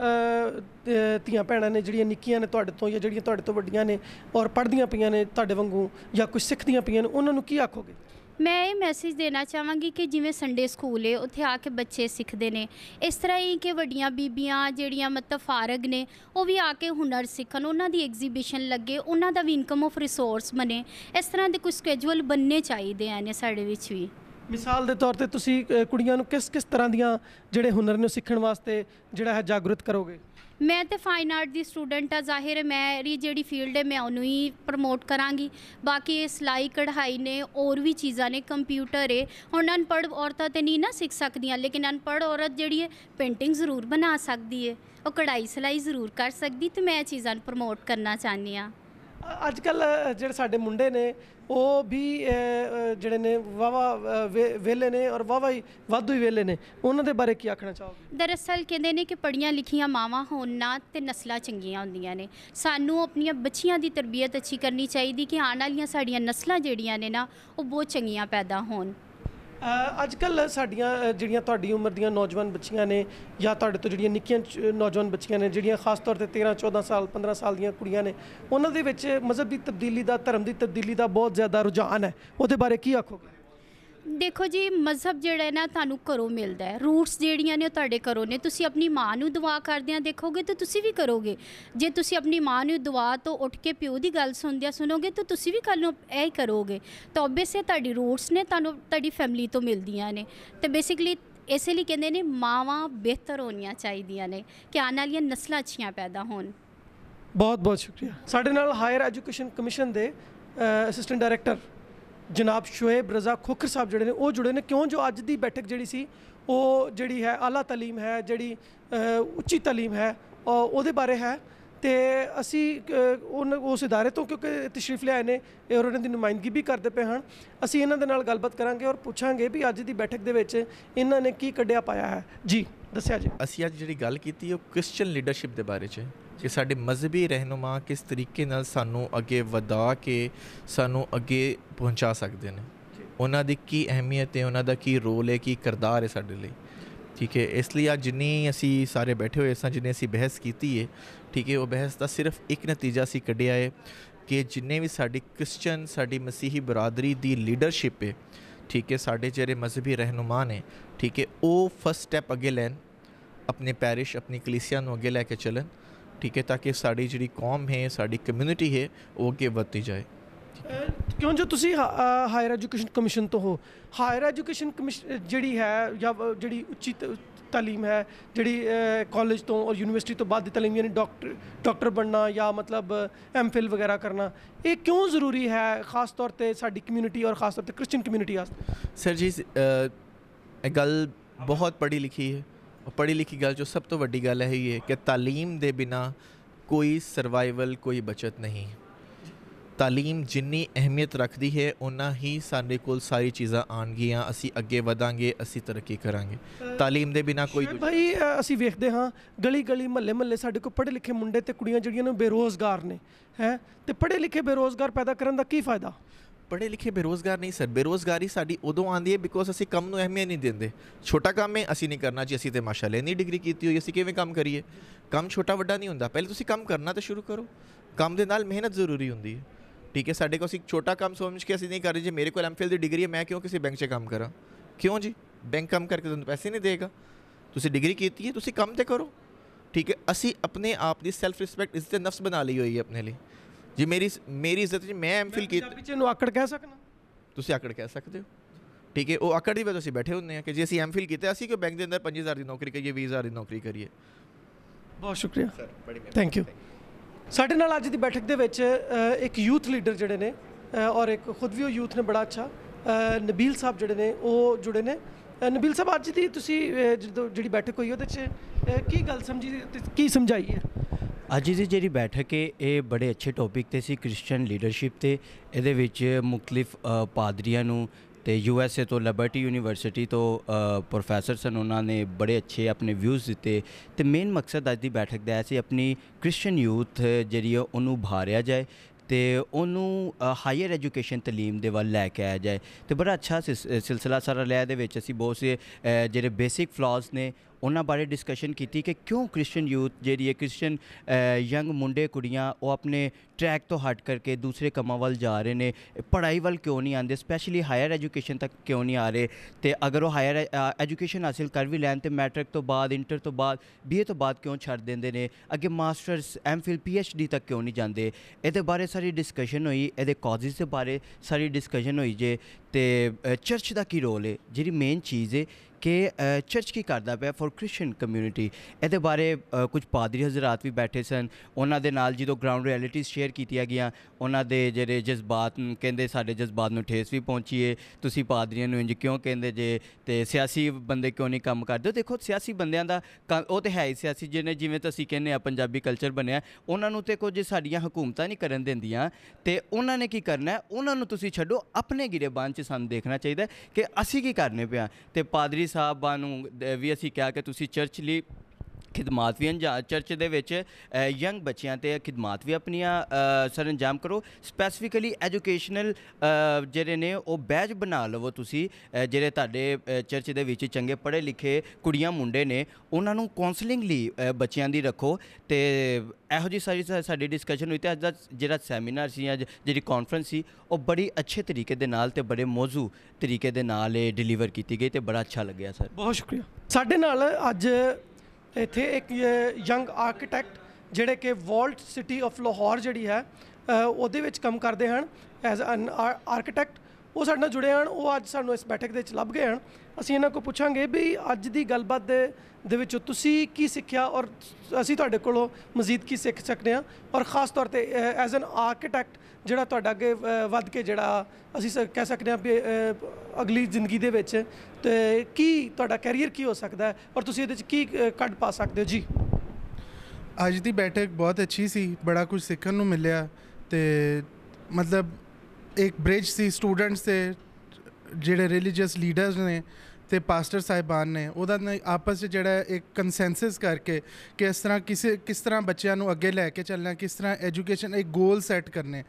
ਧੀਆਂ ਭੈਣਾਂ ਨੇ ਜਿਹੜੀਆਂ ਨਿੱਕੀਆਂ ਨੇ ਤੁਹਾਡੇ ਤੋਂ ਜਾਂ ਜਿਹੜੀਆਂ ਤੁਹਾਡੇ ਤੋਂ ਵੱਡੀਆਂ ਨੇ ਔਰ ਪੜ੍ਹਦੀਆਂ ਪਈਆਂ ਨੇ ਤੁਹਾਡੇ ਵਾਂਗੂ ਜਾਂ ਕੁਝ ਸਿੱਖਦੀਆਂ ਪਈਆਂ ਨੇ ਉਹਨਾਂ ਨੂੰ ਕੀ ਆਖੋਗੇ ਮੈਂ ਇਹ ਮੈਸੇਜ ਦੇਣਾ ਚਾਹਾਂਗੀ ਕਿ ਜਿਵੇਂ ਸੰਡੇ ਸਕੂਲ ਏ ਉੱਥੇ ਆ ਕੇ ਬੱਚੇ ਸਿੱਖਦੇ ਨੇ ਇਸ ਤਰ੍ਹਾਂ ਹੀ ਕਿ ਵੱਡੀਆਂ ਬੀਬੀਆਂ ਜਿਹੜੀਆਂ ਮਤਲਬ ਫਾਰਗ ਨੇ ਉਹ ਵੀ ਆ ਕੇ ਹੁਨਰ ਸਿੱਖਣ ਉਹਨਾਂ ਦੀ ਐਗਜ਼ੀਬਿਸ਼ਨ ਲੱਗੇ ਉਹਨਾਂ ਦਾ ਵੀ ਇਨਕਮ ਆਫ ਰਿਸੋਰਸ ਬਣੇ ਇਸ ਤਰ੍ਹਾਂ ਦੇ ਕੁਝ ਸਕੇਜੂਲ ਬੰਨੇ ਚਾਹੀਦੇ ਆ ਨੇ ਸਾਡੇ ਵਿੱਚ ਵੀ ਮਿਸਾਲ ਦੇ ਤੌਰ ਤੇ ਤੁਸੀਂ ਕੁੜੀਆਂ ਨੂੰ ਕਿਸ ਕਿਸ ਤਰ੍ਹਾਂ ਦੀਆਂ ਜਿਹੜੇ ਹੁਨਰ ਨੂੰ ਸਿੱਖਣ ਵਾਸਤੇ ਜਿਹੜਾ ਹੈ ਜਾਗਰੂਕ ਕਰੋਗੇ ਮੈਂ ਤੇ ਫਾਈਨ ਆਰਟ ਦੀ ਸਟੂਡੈਂਟ ਆ ਜ਼ਾਹਿਰ ਹੈ ਮੇਰੀ ਜਿਹੜੀ ਫੀਲਡ ਹੈ ਮੈਂ ਉਹਨੂੰ ਹੀ ਪ੍ਰਮੋਟ ਕਰਾਂਗੀ ਬਾਕੀ ਇਹ ਸਿਲਾਈ ਕਢਾਈ ਨੇ ਹੋਰ ਵੀ ਚੀਜ਼ਾਂ ਨੇ ਕੰਪਿਊਟਰ ਹੈ ਹੁਣ ਅਨਪੜ੍ਹ ਔਰਤਾਂ ਤੇ ਨਹੀਂ ਨਾ ਸਿੱਖ ਸਕਦੀਆਂ ਲੇਕਿਨ ਅਨਪੜ੍ਹ ਔਰਤ ਜਿਹੜੀ ਹੈ ਪੇਂਟਿੰਗ ਜ਼ਰੂਰ ਬਣਾ ਸਕਦੀ ਹੈ ਉਹ ਕਢਾਈ ਸਿਲਾਈ ਜ਼ਰੂਰ ਕਰ ਸਕਦੀ ਤੇ ਮੈਂ ਇਹ ਚੀਜ਼ਾਂ ਨੂੰ ਪ੍ਰਮੋਟ ਕਰਨਾ ਚਾਹੁੰਦੀ ਆ ਅੱਜ ਕੱਲ ਜਿਹੜੇ ਸਾਡੇ ਮੁੰਡੇ ਨੇ ਉਹ ਵੀ ਜਿਹੜੇ ਨੇ ਵਾਵਾ ਵੇਲੇ ਨੇ ਔਰ ਵਾਵਾ ਹੀ ਵਾਧੂ ਹੀ ਵੇਲੇ ਨੇ ਉਹਨਾਂ ਦੇ ਬਾਰੇ ਕੀ ਆਖਣਾ ਚਾਹੋਗੇ ਦਰਅਸਲ ਕਹਿੰਦੇ ਨੇ ਕਿ ਪੜੀਆਂ ਲਿਖੀਆਂ ਮਾਵਾਂ ਹੋਣ ਤੇ ਨਸਲਾਂ ਚੰਗੀਆਂ ਹੁੰਦੀਆਂ ਨੇ ਸਾਨੂੰ ਆਪਣੀਆਂ ਬੱਚੀਆਂ ਦੀ ਤਰਬੀਅਤ ਅੱਛੀ ਕਰਨੀ ਚਾਹੀਦੀ ਕਿ ਆਉਣ ਵਾਲੀਆਂ ਸਾਡੀਆਂ ਨਸਲਾਂ ਜਿਹੜੀਆਂ ਨੇ ਨਾ ਉਹ ਬਹੁਤ ਚੰਗੀਆਂ ਪੈਦਾ ਹੋਣ ਅੱਜ ਕੱਲ ਸਾਡੀਆਂ ਜਿਹੜੀਆਂ ਤੁਹਾਡੀ ਉਮਰ ਦੀਆਂ ਨੌਜਵਾਨ ਬੱਚੀਆਂ ਨੇ ਜਾਂ ਤੁਹਾਡੇ ਤੋਂ ਜਿਹੜੀਆਂ ਨਿੱਕੀਆਂ ਨੌਜਵਾਨ ਬੱਚੀਆਂ ਨੇ ਜਿਹੜੀਆਂ ਖਾਸ ਤੌਰ ਤੇ 13 14 ਸਾਲ 15 ਸਾਲ ਦੀਆਂ ਕੁੜੀਆਂ ਨੇ ਉਹਨਾਂ ਦੇ ਵਿੱਚ ਮਜ਼ਹਬੀ ਤਬਦੀਲੀ ਦਾ ਧਰਮ ਦੀ ਤਬਦੀਲੀ ਦਾ ਬਹੁਤ ਜ਼ਿਆਦਾ ਰੁਝਾਨ ਹੈ ਉਹਦੇ ਬਾਰੇ ਕੀ ਆਖੋਗੇ ਦੇਖੋ ਜੀ ਮਜ਼ਹਬ ਜਿਹੜਾ ਹੈ ਨਾ ਤੁਹਾਨੂੰ ਘਰੋਂ ਮਿਲਦਾ ਹੈ ਰੂਟਸ ਜਿਹੜੀਆਂ ਨੇ ਉਹ ਤੁਹਾਡੇ ਘਰੋਂ ਨੇ ਤੁਸੀਂ ਆਪਣੀ ਮਾਂ ਨੂੰ ਦੁਆ ਕਰਦਿਆਂ ਦੇਖੋਗੇ ਤਾਂ ਤੁਸੀਂ ਵੀ ਕਰੋਗੇ ਜੇ ਤੁਸੀਂ ਆਪਣੀ ਮਾਂ ਨੂੰ ਦੁਆ ਤੋਂ ਉੱਠ ਕੇ ਪਿਓ ਦੀ ਗੱਲ ਸੁਣਦੇ ਆ ਸੁਣੋਗੇ ਤਾਂ ਤੁਸੀਂ ਵੀ ਕੱਲ ਨੂੰ ਇਹ ਹੀ ਕਰੋਗੇ ਤਾਂ ਆਬਵੀਅਸਲੀ ਤੁਹਾਡੀ ਰੂਟਸ ਨੇ ਤੁਹਾਨੂੰ ਤੁਹਾਡੀ ਫੈਮਿਲੀ ਤੋਂ ਮਿਲਦੀਆਂ ਨੇ ਤੇ ਬੇਸਿਕਲੀ ਇਸੇ ਲਈ ਕਹਿੰਦੇ ਨੇ ਮਾਵਾਂ ਬਿਹਤਰ ਹੋਣੀਆਂ ਚਾਹੀਦੀਆਂ ਨੇ ਕਿ ਆਉਣ ਵਾਲੀਆਂ ਨਸਲਾਂ ਅੱਛੀਆਂ ਪੈਦਾ ਹੋਣ ਬਹੁਤ ਬਹੁਤ ਸ਼ੁਕਰੀਆ ਸਾਡੇ ਨਾਲ ਹਾਇਰ ਐਜੂਕੇਸ਼ਨ ਕਮਿਸ਼ਨ ਦੇ ਅਸਿਸਟੈਂਟ ਡਾਇਰੈਕਟਰ ਜਨਾਬ ਸ਼ੁਏਬ ਰਜ਼ਾ ਖੋਖਰ ਸਾਹਿਬ ਜਿਹੜੇ ਨੇ ਉਹ ਜੁੜੇ ਨੇ ਕਿਉਂ ਜੋ ਅੱਜ ਦੀ ਬੈਠਕ ਜਿਹੜੀ ਸੀ ਉਹ ਜਿਹੜੀ ਹੈ ਆਲਾ ਤਾਲੀਮ ਹੈ ਜਿਹੜੀ ਉੱਚੀ ਤਾਲੀਮ ਹੈ ਉਹਦੇ ਬਾਰੇ ਹੈ ਤੇ ਅਸੀਂ ਉਹ ਉਸ ادارے ਤੋਂ ਕਿਉਂਕਿ ਤਸ਼ਰੀਫ ਲਿਆਏ ਨੇ ਇਹ ਉਹਨਾਂ ਦੀ ਨੁਮਾਇੰਦਗੀ ਵੀ ਕਰਦੇ ਪਏ ਹਨ ਅਸੀਂ ਇਹਨਾਂ ਦੇ ਨਾਲ ਗੱਲਬਾਤ ਕਰਾਂਗੇ ਔਰ ਪੁੱਛਾਂਗੇ ਵੀ ਅੱਜ ਦੀ ਬੈਠਕ ਦੇ ਵਿੱਚ ਇਹਨਾਂ ਨੇ ਕੀ ਕੱਢਿਆ ਪਾਇਆ ਹੈ ਜੀ ਦੱਸਿਆ ਜੀ ਅਸੀਂ ਅੱਜ ਜਿਹੜੀ ਗੱਲ ਕੀਤੀ ਉਹ ਕ੍ਰਿਸਚੀਅਨ ਲੀਡਰਸ਼ਿਪ ਦੇ ਬਾਰੇ 'ਚ ਕਿ ਸਾਡੇ ਮذਹਬੀ ਰਹਿਨੁਮਾ ਕਿਸ ਤਰੀਕੇ ਨਾਲ ਸਾਨੂੰ ਅੱਗੇ ਵਧਾ ਕੇ ਸਾਨੂੰ ਅੱਗੇ ਪਹੁੰਚਾ ਸਕਦੇ ਨੇ ਉਹਨਾਂ ਦੀ ਕੀ ਅਹਿਮੀਅਤ ਹੈ ਉਹਨਾਂ ਦਾ ਕੀ ਰੋਲ ਹੈ ਕੀ ਕਰਦਾਰ ਹੈ ਸਾਡੇ ਲਈ ਠੀਕ ਹੈ ਇਸ ਲਈ ਅੱਜ ਜਿੰਨੀ ਅਸੀਂ ਸਾਰੇ ਬੈਠੇ ਹੋਏ ਅਸਾਂ ਜਿੰਨੇ ਅਸੀਂ ਬਹਿਸ ਕੀਤੀ ਹੈ ਠੀਕ ਹੈ ਉਹ ਬਹਿਸ ਦਾ ਸਿਰਫ ਇੱਕ ਨਤੀਜਾ ਸੀ ਕੱਢਿਆ ਹੈ ਕਿ ਜਿੰਨੇ ਵੀ ਸਾਡੀ ਕ੍ਰਿਸਚੀਅਨ ਸਾਡੀ ਮਸੀਹੀ ਬਰਾਦਰੀ ਦੀ ਲੀਡਰਸ਼ਿਪ ਹੈ ਠੀਕ ਹੈ ਸਾਡੇ ਜਿਹੜੇ ਮذਹਬੀ ਰਹਿਨੁਮਾ ਨੇ ਠੀਕ ਹੈ ਉਹ ਫਸਟ ਸਟੈਪ ਅੱਗੇ ਲੈਣ ਆਪਣੇ ਪੈਰਿਸ਼ ਆਪਣੀ ਕਲੀਸਿਆ ਨੂੰ ਅੱਗੇ ਲੈ ਕੇ ਚੱਲਣ ਠੀਕ ਹੈ ਤਾਂ ਕਿ ਸਾਡੀ ਜਿਹੜੀ ਕੌਮ ਹੈ ਸਾਡੀ ਕਮਿਊਨਿਟੀ ਹੈ ਉਹ ਅੱਗੇ ਵੱਧਦੀ ਜਾਏ ਕਿਉਂ ਜੋ ਤੁਸੀਂ ਹਾਇਰ ਐਜੂਕੇਸ਼ਨ ਕਮਿਸ਼ਨ ਤੋਂ ਹੋ ਹਾਇਰ ਐਜੂਕੇਸ਼ਨ ਕਮਿਸ਼ਨ ਜਿਹੜੀ ਹੈ ਜਾਂ ਜਿਹੜੀ ਉੱਚੀ تعلیم ਹੈ ਜਿਹੜੀ ਕਾਲਜ ਤੋਂ ਔਰ ਯੂਨੀਵਰਸਿਟੀ ਤੋਂ ਬਾਅਦ ਦੀ تعلیم ਯਾਨੀ ਡਾਕਟਰ ਡਾਕਟਰ ਬਣਨਾ ਜਾਂ ਮਤਲਬ ਐਮਫਿਲ ਵਗੈਰਾ ਕਰਨਾ ਇਹ ਕਿਉਂ ਜ਼ਰੂਰੀ ਹੈ ਖਾਸ ਤੌਰ ਤੇ ਸਾਡੀ ਕਮਿਊਨਿਟੀ ਔਰ ਖਾਸ ਤੌਰ ਤੇ ਕ੍ਰਿਸਚੀਅਨ ਕਮਿਊਨਿਟੀ ਆਸ ਸਰ ਜੀ ਇਹ ਗੱਲ ਬਹੁਤ ਪੜ੍ਹੀ ਲਿਖੀ ਹੈ ਪੜ੍ਹੀ ਲਿਖੀ ਗੱਲ ਜੋ ਸਭ ਤੋਂ ਵੱਡੀ ਗੱਲ ਹੈ ਇਹ ਕਿ تعلیم ਦੇ ਬਿਨਾ ਕੋਈ ਸਰਵਾਈਵਲ ਕੋਈ ਬਚਤ ਨਹੀਂ تعلیم ਜਿੰਨੀ ਅਹਿਮੀਅਤ ਰੱਖਦੀ ਹੈ ਉਨਾ ਹੀ ਸਾਡੇ ਕੋਲ ਸਾਰੀ ਚੀਜ਼ਾਂ ਆਣਗੀਆਂ ਅਸੀਂ ਅੱਗੇ ਵਧਾਂਗੇ ਅਸੀਂ ਤਰੱਕੀ ਕਰਾਂਗੇ تعلیم ਦੇ ਬਿਨਾ ਕੋਈ ਭਾਈ ਅਸੀਂ ਵੇਖਦੇ ਹਾਂ ਗਲੀ ਗਲੀ ਮੱਲੇ ਮੱਲੇ ਸਾਡੇ ਕੋਲ ਪੜ੍ਹੇ ਲਿਖੇ ਮੁੰਡੇ ਤੇ ਕੁੜੀਆਂ ਜਿਹੜੀਆਂ ਨੇ ਬੇਰੋਜ਼ਗਾਰ ਨੇ ਹੈ ਤੇ ਪੜ੍ਹੇ ਲਿਖੇ ਬੇਰੋਜ਼ਗਾਰ ਪੈਦਾ ਕਰਨ ਦਾ ਕੀ ਫਾਇਦਾ ਪੜ੍ਹੇ ਲਿਖੇ ਬੇਰੋਜ਼ਗਾਰ ਨਹੀਂ ਸਰ ਬੇਰੋਜ਼ਗਾਰੀ ਸਾਡੀ ਉਦੋਂ ਆਂਦੀ ਹੈ ਬਿਕੋਜ਼ ਅਸੀਂ ਕੰਮ ਨੂੰ ਅਹਿਮੀਅਤ ਨਹੀਂ ਦਿੰਦੇ ਛੋਟਾ ਕੰਮ ਹੈ ਅਸੀਂ ਨਹੀਂ ਕਰਨਾ ਜੀ ਅਸੀਂ ਤੇ ਮਾਸ਼ਾਅੱਲਾ ਨਹੀਂ ਡਿਗਰੀ ਕੀਤੀ ਹੋਈ ਅਸੀਂ ਕਿਵੇਂ ਕੰਮ ਕਰੀਏ ਕੰਮ ਛੋਟਾ ਵੱਡਾ ਨਹੀਂ ਹੁੰਦਾ ਪਹਿਲੇ ਤੁਸੀਂ ਕੰਮ ਕਰਨਾ ਤਾਂ ਸ਼ੁਰੂ ਕਰੋ ਕੰਮ ਦੇ ਨਾਲ ਮਿਹਨਤ ਜ਼ਰੂਰੀ ਹੁੰਦੀ ਹੈ ਠੀਕ ਹੈ ਸਾਡੇ ਕੋਲ ਅਸੀਂ ਛੋਟਾ ਕੰਮ ਸਮਝ ਕੇ ਅਸੀਂ ਨਹੀਂ ਕਰ ਰਹੇ ਜੇ ਮੇਰੇ ਕੋਲ ਐਮਫਿਲ ਦੀ ਡਿਗਰੀ ਹੈ ਮੈਂ ਕਿਉਂ ਕਿਸੇ ਬੈਂਕ 'ਚ ਕੰਮ ਕਰਾਂ ਕਿਉਂ ਜੀ ਬੈਂਕ ਕੰਮ ਕਰਕੇ ਤੁਹਾਨੂੰ ਪੈਸੇ ਨਹੀਂ ਦੇਗਾ ਤੁਸੀਂ ਡਿਗਰੀ ਕੀਤੀ ਹੈ ਤੁਸੀਂ ਕੰਮ ਤੇ ਕਰੋ ਠੀਕ ਹੈ ਅਸੀਂ ਆਪਣੇ ਆਪ ਦੀ ਸੈਲਫ ਰਿਸਪੈਕਟ ਇਸ ਤੇ ਨਫਸ ਬਣਾ ਲਈ ਹੋਈ ਹੈ ਆਪਣੇ ਲਈ ਜੀ ਮੇਰੀ ਮੇਰੀ ਇੱਜ਼ਤ ਜੀ ਮੈਂ ਐਮਫਿਲ ਕੀਤਾ ਪਿੱਛੇ ਨੂੰ ਆਕੜ ਕਹਿ ਸਕਣਾ ਤੁਸੀਂ ਆਕੜ ਕਹਿ ਸਕਦੇ ਹੋ ਠੀਕ ਹੈ ਉਹ ਆਕੜ ਦੀ ਵਜ੍ਹਾ ਤੋਂ ਅਸੀਂ ਬੈਠੇ ਹੁੰਦੇ ਆ ਕਿ ਜੇ ਅਸੀਂ ਐਮਫਿਲ ਕੀਤਾ ਅਸੀਂ ਕਿ ਬੈਂਕ ਦੇ ਅੰਦਰ 25000 ਦੀ ਨੌਕਰੀ ਕਰੀਏ 20000 ਦੀ ਨੌਕਰੀ ਕਰੀਏ ਬਹੁਤ ਸ਼ੁਕਰੀਆ ਸਰ ਬੜੀ ਮਿਹਰਬਾਨੀ ਥੈਂਕ ਯੂ ਸਾਡੇ ਨਾਲ ਅੱਜ ਦੀ ਬੈਠਕ ਦੇ ਵਿੱਚ ਇੱਕ ਯੂਥ ਲੀਡਰ ਜਿਹੜੇ ਨੇ ਔਰ ਇੱਕ ਖੁਦ ਵੀ ਉਹ ਯੂਥ ਨੇ ਬੜਾ ਅੱਛਾ ਨਬੀਲ ਸਾਹਿਬ ਜਿਹੜੇ ਨੇ ਉਹ ਜੁੜੇ ਨੇ ਨਬੀਲ ਸਾਹਿਬ ਅੱਜ ਦੀ ਤੁਸੀਂ ਜਿਹੜੀ ਬੈਠਕ ਹੋਈ ਉਹਦੇ 'ਚ ਕੀ ਗੱਲ ਸਮਝੀ ਕੀ ਸਮਝਾਈ ਹੈ ਅੱਜ ਦੀ ਜਿਹੜੀ ਬੈਠਕ ਹੈ ਇਹ ਬੜੇ ਅੱਛੇ ਟੌਪਿਕ ਤੇ ਸੀ ਕ੍ਰਿਸਚੀਅਨ ਲੀਡਰਸ਼ਿਪ ਤੇ ਇਹਦੇ ਵਿੱਚ ਮੁxtਲਿਫ ਪਾਦਰੀਆਂ ਨੂੰ ਤੇ ਯੂਐਸਏ ਤੋਂ ਲਿਬਰਟੀ ਯੂਨੀਵਰਸਿਟੀ ਤੋਂ ਪ੍ਰੋਫੈਸਰ ਸਨ ਉਹਨਾਂ ਨੇ ਬੜੇ ਅੱਛੇ ਆਪਣੇ ਵਿਊਜ਼ ਦਿੱਤੇ ਤੇ ਮੇਨ ਮਕਸਦ ਅੱਜ ਦੀ ਬੈਠਕ ਦਾ ਸੀ ਆਪਣੀ ਕ੍ਰਿਸਚੀਅਨ ਯੂਥ ਜਿਹੜੀ ਉਹਨੂੰ ਭਾਰਿਆ ਜਾਏ ਤੇ ਉਹਨੂੰ ਹਾਇਰ ਐਜੂਕੇਸ਼ਨ تعلیم ਦੇ ਵੱਲ ਲੈ ਕੇ ਆਇਆ ਜਾਏ ਤੇ ਬੜਾ ਅੱਛਾ ਸਿਲਸਿਲਾ ਸਾਰਾ ਲਿਆ ਦੇ ਵਿੱਚ ਅਸੀਂ ਬਹੁਤ ਸੇ ਜਿਹੜੇ ਬੇਸਿਕ ਫਲਾਸ ਨੇ ਉਹਨਾਂ ਬਾਰੇ ਡਿਸਕਸ਼ਨ ਕੀਤੀ ਕਿ ਕਿਉਂ ਕ੍ਰਿਸਚੀਅਨ ਯੂਥ ਜਿਹੜੀ ਹੈ ਕ੍ਰਿਸਚੀਅਨ ਯੰਗ ਮੁੰਡੇ ਕੁੜੀਆਂ ਉਹ ਆਪਣੇ ਟਰੈਕ ਤੋਂ ਹਟ ਕਰਕੇ ਦੂਸਰੇ ਕੰਮਾਂ ਵੱਲ ਜਾ ਰਹੇ ਨੇ ਪੜ੍ਹਾਈ ਵੱਲ ਕਿਉਂ ਨਹੀਂ ਆਉਂਦੇ ਸਪੈਸ਼ਲੀ ਹਾਇਰ ਐਜੂਕੇਸ਼ਨ ਤੱਕ ਕਿਉਂ ਨਹੀਂ ਆ ਰਹੇ ਤੇ ਅਗਰ ਉਹ ਹਾਇਰ ਐਜੂਕੇਸ਼ਨ ਹਾਸਲ ਕਰ ਵੀ ਲੈਣ ਤੇ ਮੈਟ੍ਰਿਕ ਤੋਂ ਬਾਅਦ ਇੰਟਰ ਤੋਂ ਬਾਅਦ ਬੀਏ ਤੋਂ ਬਾਅਦ ਕਿਉਂ ਛੱਡ ਦਿੰਦੇ ਨੇ ਅੱਗੇ ਮਾਸਟਰਸ ਐਮਫਿਲ ਪੀਐਚਡੀ ਤੱਕ ਕਿਉਂ ਨਹੀਂ ਜਾਂਦੇ ਇਹਦੇ ਬਾਰੇ ਸਾਰੀ ਡਿਸਕਸ਼ਨ ਹੋਈ ਇਹਦੇ ਕਾਜ਼ਿਸ ਦੇ ਬਾਰੇ ਸਾਰੀ ਡਿਸਕਸ਼ਨ ਹੋਈ ਜੇ ਤੇ ਚਰਚ ਦਾ ਕੀ ਰੋਲ ਹੈ ਜਿਹੜੀ ਮੇਨ ਚੀਜ਼ ਹੈ ਕਿ ਚਰਚ ਕੀ ਕਰਦਾ ਪਿਆ ਫॉर ਕ੍ਰਿਸਚੀਅਨ ਕਮਿਊਨਿਟੀ ਇਹਦੇ ਬਾਰੇ ਕੁਝ ਪਾਦਰੀ ਹਜ਼ਰਤ ਵੀ ਬੈਠੇ ਸਨ ਉਹਨਾਂ ਦੇ ਨਾਲ ਜਦੋਂ ਗਰਾਊਂਡ ਰਿਐਲਿਟੀਜ਼ ਸ਼ੇਅਰ ਕੀਤੀਆਂ ਗਈਆਂ ਉਹਨਾਂ ਦੇ ਜਿਹੜੇ ਜਜ਼ਬਾਤ ਕਹਿੰਦੇ ਸਾਡੇ ਜਜ਼ਬਾਤ ਨੂੰ ਠੇਸ ਵੀ ਪਹੁੰਚੀਏ ਤੁਸੀਂ ਪਾਦਰੀਆਂ ਨੂੰ ਇੰਜ ਕਿਉਂ ਕਹਿੰਦੇ ਜੇ ਤੇ ਸਿਆਸੀ ਬੰਦੇ ਕਿਉਂ ਨਹੀਂ ਕੰਮ ਕਰਦੇ ਦੇਖੋ ਸਿਆਸੀ ਬੰਦਿਆਂ ਦਾ ਉਹ ਤੇ ਹੈ ਹੀ ਸਿਆਸੀ ਜਿਹਨੇ ਜਿਵੇਂ ਤੁਸੀਂ ਕਹਿੰਦੇ ਆ ਪੰਜਾਬੀ ਕਲਚਰ ਬਣਿਆ ਉਹਨਾਂ ਨੂੰ ਤੇ ਕੁਝ ਸਾਡੀਆਂ ਹਕੂਮਤਾਂ ਨਹੀਂ ਕਰਨ ਦਿੰਦੀਆਂ ਤੇ ਉਹਨਾਂ ਨੇ ਕੀ ਕਰਨਾ ਉਹਨਾਂ ਨੂੰ ਤੁਸੀਂ ਛੱਡੋ ਆਪਣੇ ਗਿਰੇਬਾਨ 'ਚ ਸਾਨੂੰ ਦੇਖਣਾ ਚਾਹੀਦਾ ਕਿ ਅਸੀਂ ਕੀ ਕਰਨੇ ਪਿਆ ਤੇ ਪਾਦਰੀ ਸਾਹਿਬਾਂ ਨੂੰ ਵੀ ਅਸੀਂ ਕਿਹਾ ਕਿ ਤੁਸੀਂ ਚਰਚ ਲਈ ਖਿਦਮਤ ਵੀ ਅੰਜਾਮ ਚਰਚ ਦੇ ਵਿੱਚ ਯੰਗ ਬੱਚਿਆਂ ਤੇ ਖਿਦਮਤ ਵੀ ਆਪਣੀਆਂ ਸਰ ਅੰਜਾਮ ਕਰੋ ਸਪੈਸੀਫਿਕਲੀ ਐਜੂਕੇਸ਼ਨਲ ਜਿਹੜੇ ਨੇ ਉਹ ਬੈਜ ਬਣਾ ਲਵੋ ਤੁਸੀਂ ਜਿਹੜੇ ਤੁਹਾਡੇ ਚਰਚ ਦੇ ਵਿੱਚ ਚੰਗੇ ਪੜ੍ਹੇ ਲਿਖੇ ਕੁੜੀਆਂ ਮੁੰਡੇ ਨੇ ਉਹਨਾਂ ਨੂੰ ਕਾਉਂਸਲਿੰਗ ਲਈ ਬੱਚਿਆਂ ਦੀ ਰੱਖੋ ਤੇ ਇਹੋ ਜੀ ਸਾਰੀ ਸਾਡੀ ਡਿਸਕਸ਼ਨ ਹੋਈ ਤੇ ਅੱਜ ਦਾ ਜਿਹੜਾ ਸੈਮੀਨਾਰ ਸੀ ਅੱਜ ਜਿਹੜੀ ਕਾਨਫਰੰਸ ਸੀ ਉਹ ਬੜੀ ਅੱਛੇ ਤਰੀਕੇ ਦੇ ਨਾਲ ਤੇ ਬੜੇ ਮੌਜੂ ਤਰੀਕੇ ਦੇ ਨਾਲ ਇਹ ਡਿਲੀਵਰ ਕੀਤੀ ਗਈ ਤੇ ਬੜਾ ਅੱਛਾ ਲੱਗਿਆ ਸਰ ਬਹੁਤ ਸ਼ੁਕਰੀਆ ਸਾਡੇ ਨਾਲ ਅੱਜ ਇੱਥੇ ਇੱਕ ਯੰਗ ਆਰਕੀਟੈਕਟ ਜਿਹੜੇ ਕਿ ਵਾਲਟ ਸਿਟੀ ਆਫ ਲਾਹੌਰ ਜਿਹੜੀ ਹੈ ਉਹਦੇ ਵਿੱਚ ਕੰਮ ਕਰਦੇ ਹਨ ਐਜ਼ ਆਰਕੀਟੈਕਟ ਉਹ ਸਾਡੇ ਨਾਲ ਜੁੜੇ ਹਨ ਉਹ ਅੱਜ ਸਾਨੂੰ ਇਸ ਬੈਠਕ ਦੇ ਵਿੱਚ ਲੱਭ ਗਏ ਹਨ ਅਸੀਂ ਇਹਨਾਂ ਕੋਲ ਪੁੱਛਾਂਗੇ ਵੀ ਅੱਜ ਦੀ ਗੱਲਬਾਤ ਦੇ ਦੇ ਵਿੱਚ ਤੁਸੀਂ ਕੀ ਸਿੱਖਿਆ ਔਰ ਅਸੀਂ ਤੁਹਾਡੇ ਕੋਲੋਂ ਮਜ਼ੀਦ ਕੀ ਸਿੱਖ ਸਕਦੇ ਹਾਂ ਔਰ ਖਾਸ ਤੌਰ ਤੇ ਐਜ਼ ਐਨ ਆਰਕੀਟੈਕਟ ਜਿਹੜਾ ਤੁਹਾਡਾ ਅੱਗੇ ਵੱਧ ਕੇ ਜਿਹੜਾ ਅਸੀਂ ਕਹਿ ਸਕਦੇ ਹਾਂ ਵੀ ਅਗਲੀ ਜ਼ਿੰਦਗੀ ਦੇ ਵਿੱਚ ਤੇ ਕੀ ਤੁਹਾਡਾ ਕੈਰੀਅਰ ਕੀ ਹੋ ਸਕਦਾ ਹੈ ਔਰ ਤੁਸੀਂ ਇਹਦੇ ਵਿੱਚ ਕੀ ਕੱਢ ਪਾ ਸਕਦੇ ਹੋ ਜੀ ਅੱਜ ਦੀ ਬੈਠਕ ਬਹੁਤ ਅੱਛੀ ਸੀ ਬੜਾ ਕੁਝ ਸਿੱਖਣ ਨੂੰ ਮਿਲਿਆ ਤੇ ਮਤਲਬ ਇੱਕ ਬ੍ਰਿਜ ਸੀ ਸਟੂਡੈਂਟਸ ਤੇ ਜਿਹੜੇ ਰਿਲੀਜੀਅਸ ਲੀਡਰਸ ਨੇ ਤੇ ਪਾਸਟਰ ਸਾਹਿਬਾਨ ਨੇ ਉਹਦਾ ਆਪਸ ਵਿੱਚ ਜਿਹੜਾ ਇੱਕ ਕੰਸੈਂਸਸ ਕਰਕੇ ਕਿ ਇਸ ਤਰ੍ਹਾਂ ਕਿਸੇ ਕਿਸ ਤਰ੍ਹਾਂ ਬੱਚਿਆਂ ਨੂੰ ਅੱਗੇ ਲੈ ਕੇ ਚੱਲਣਾ ਕਿਸ ਤਰ੍ਹਾਂ ਐਜੂਕੇਸ਼ਨ ਇੱਕ ਗੋਲ ਸੈੱਟ ਕਰਨੇ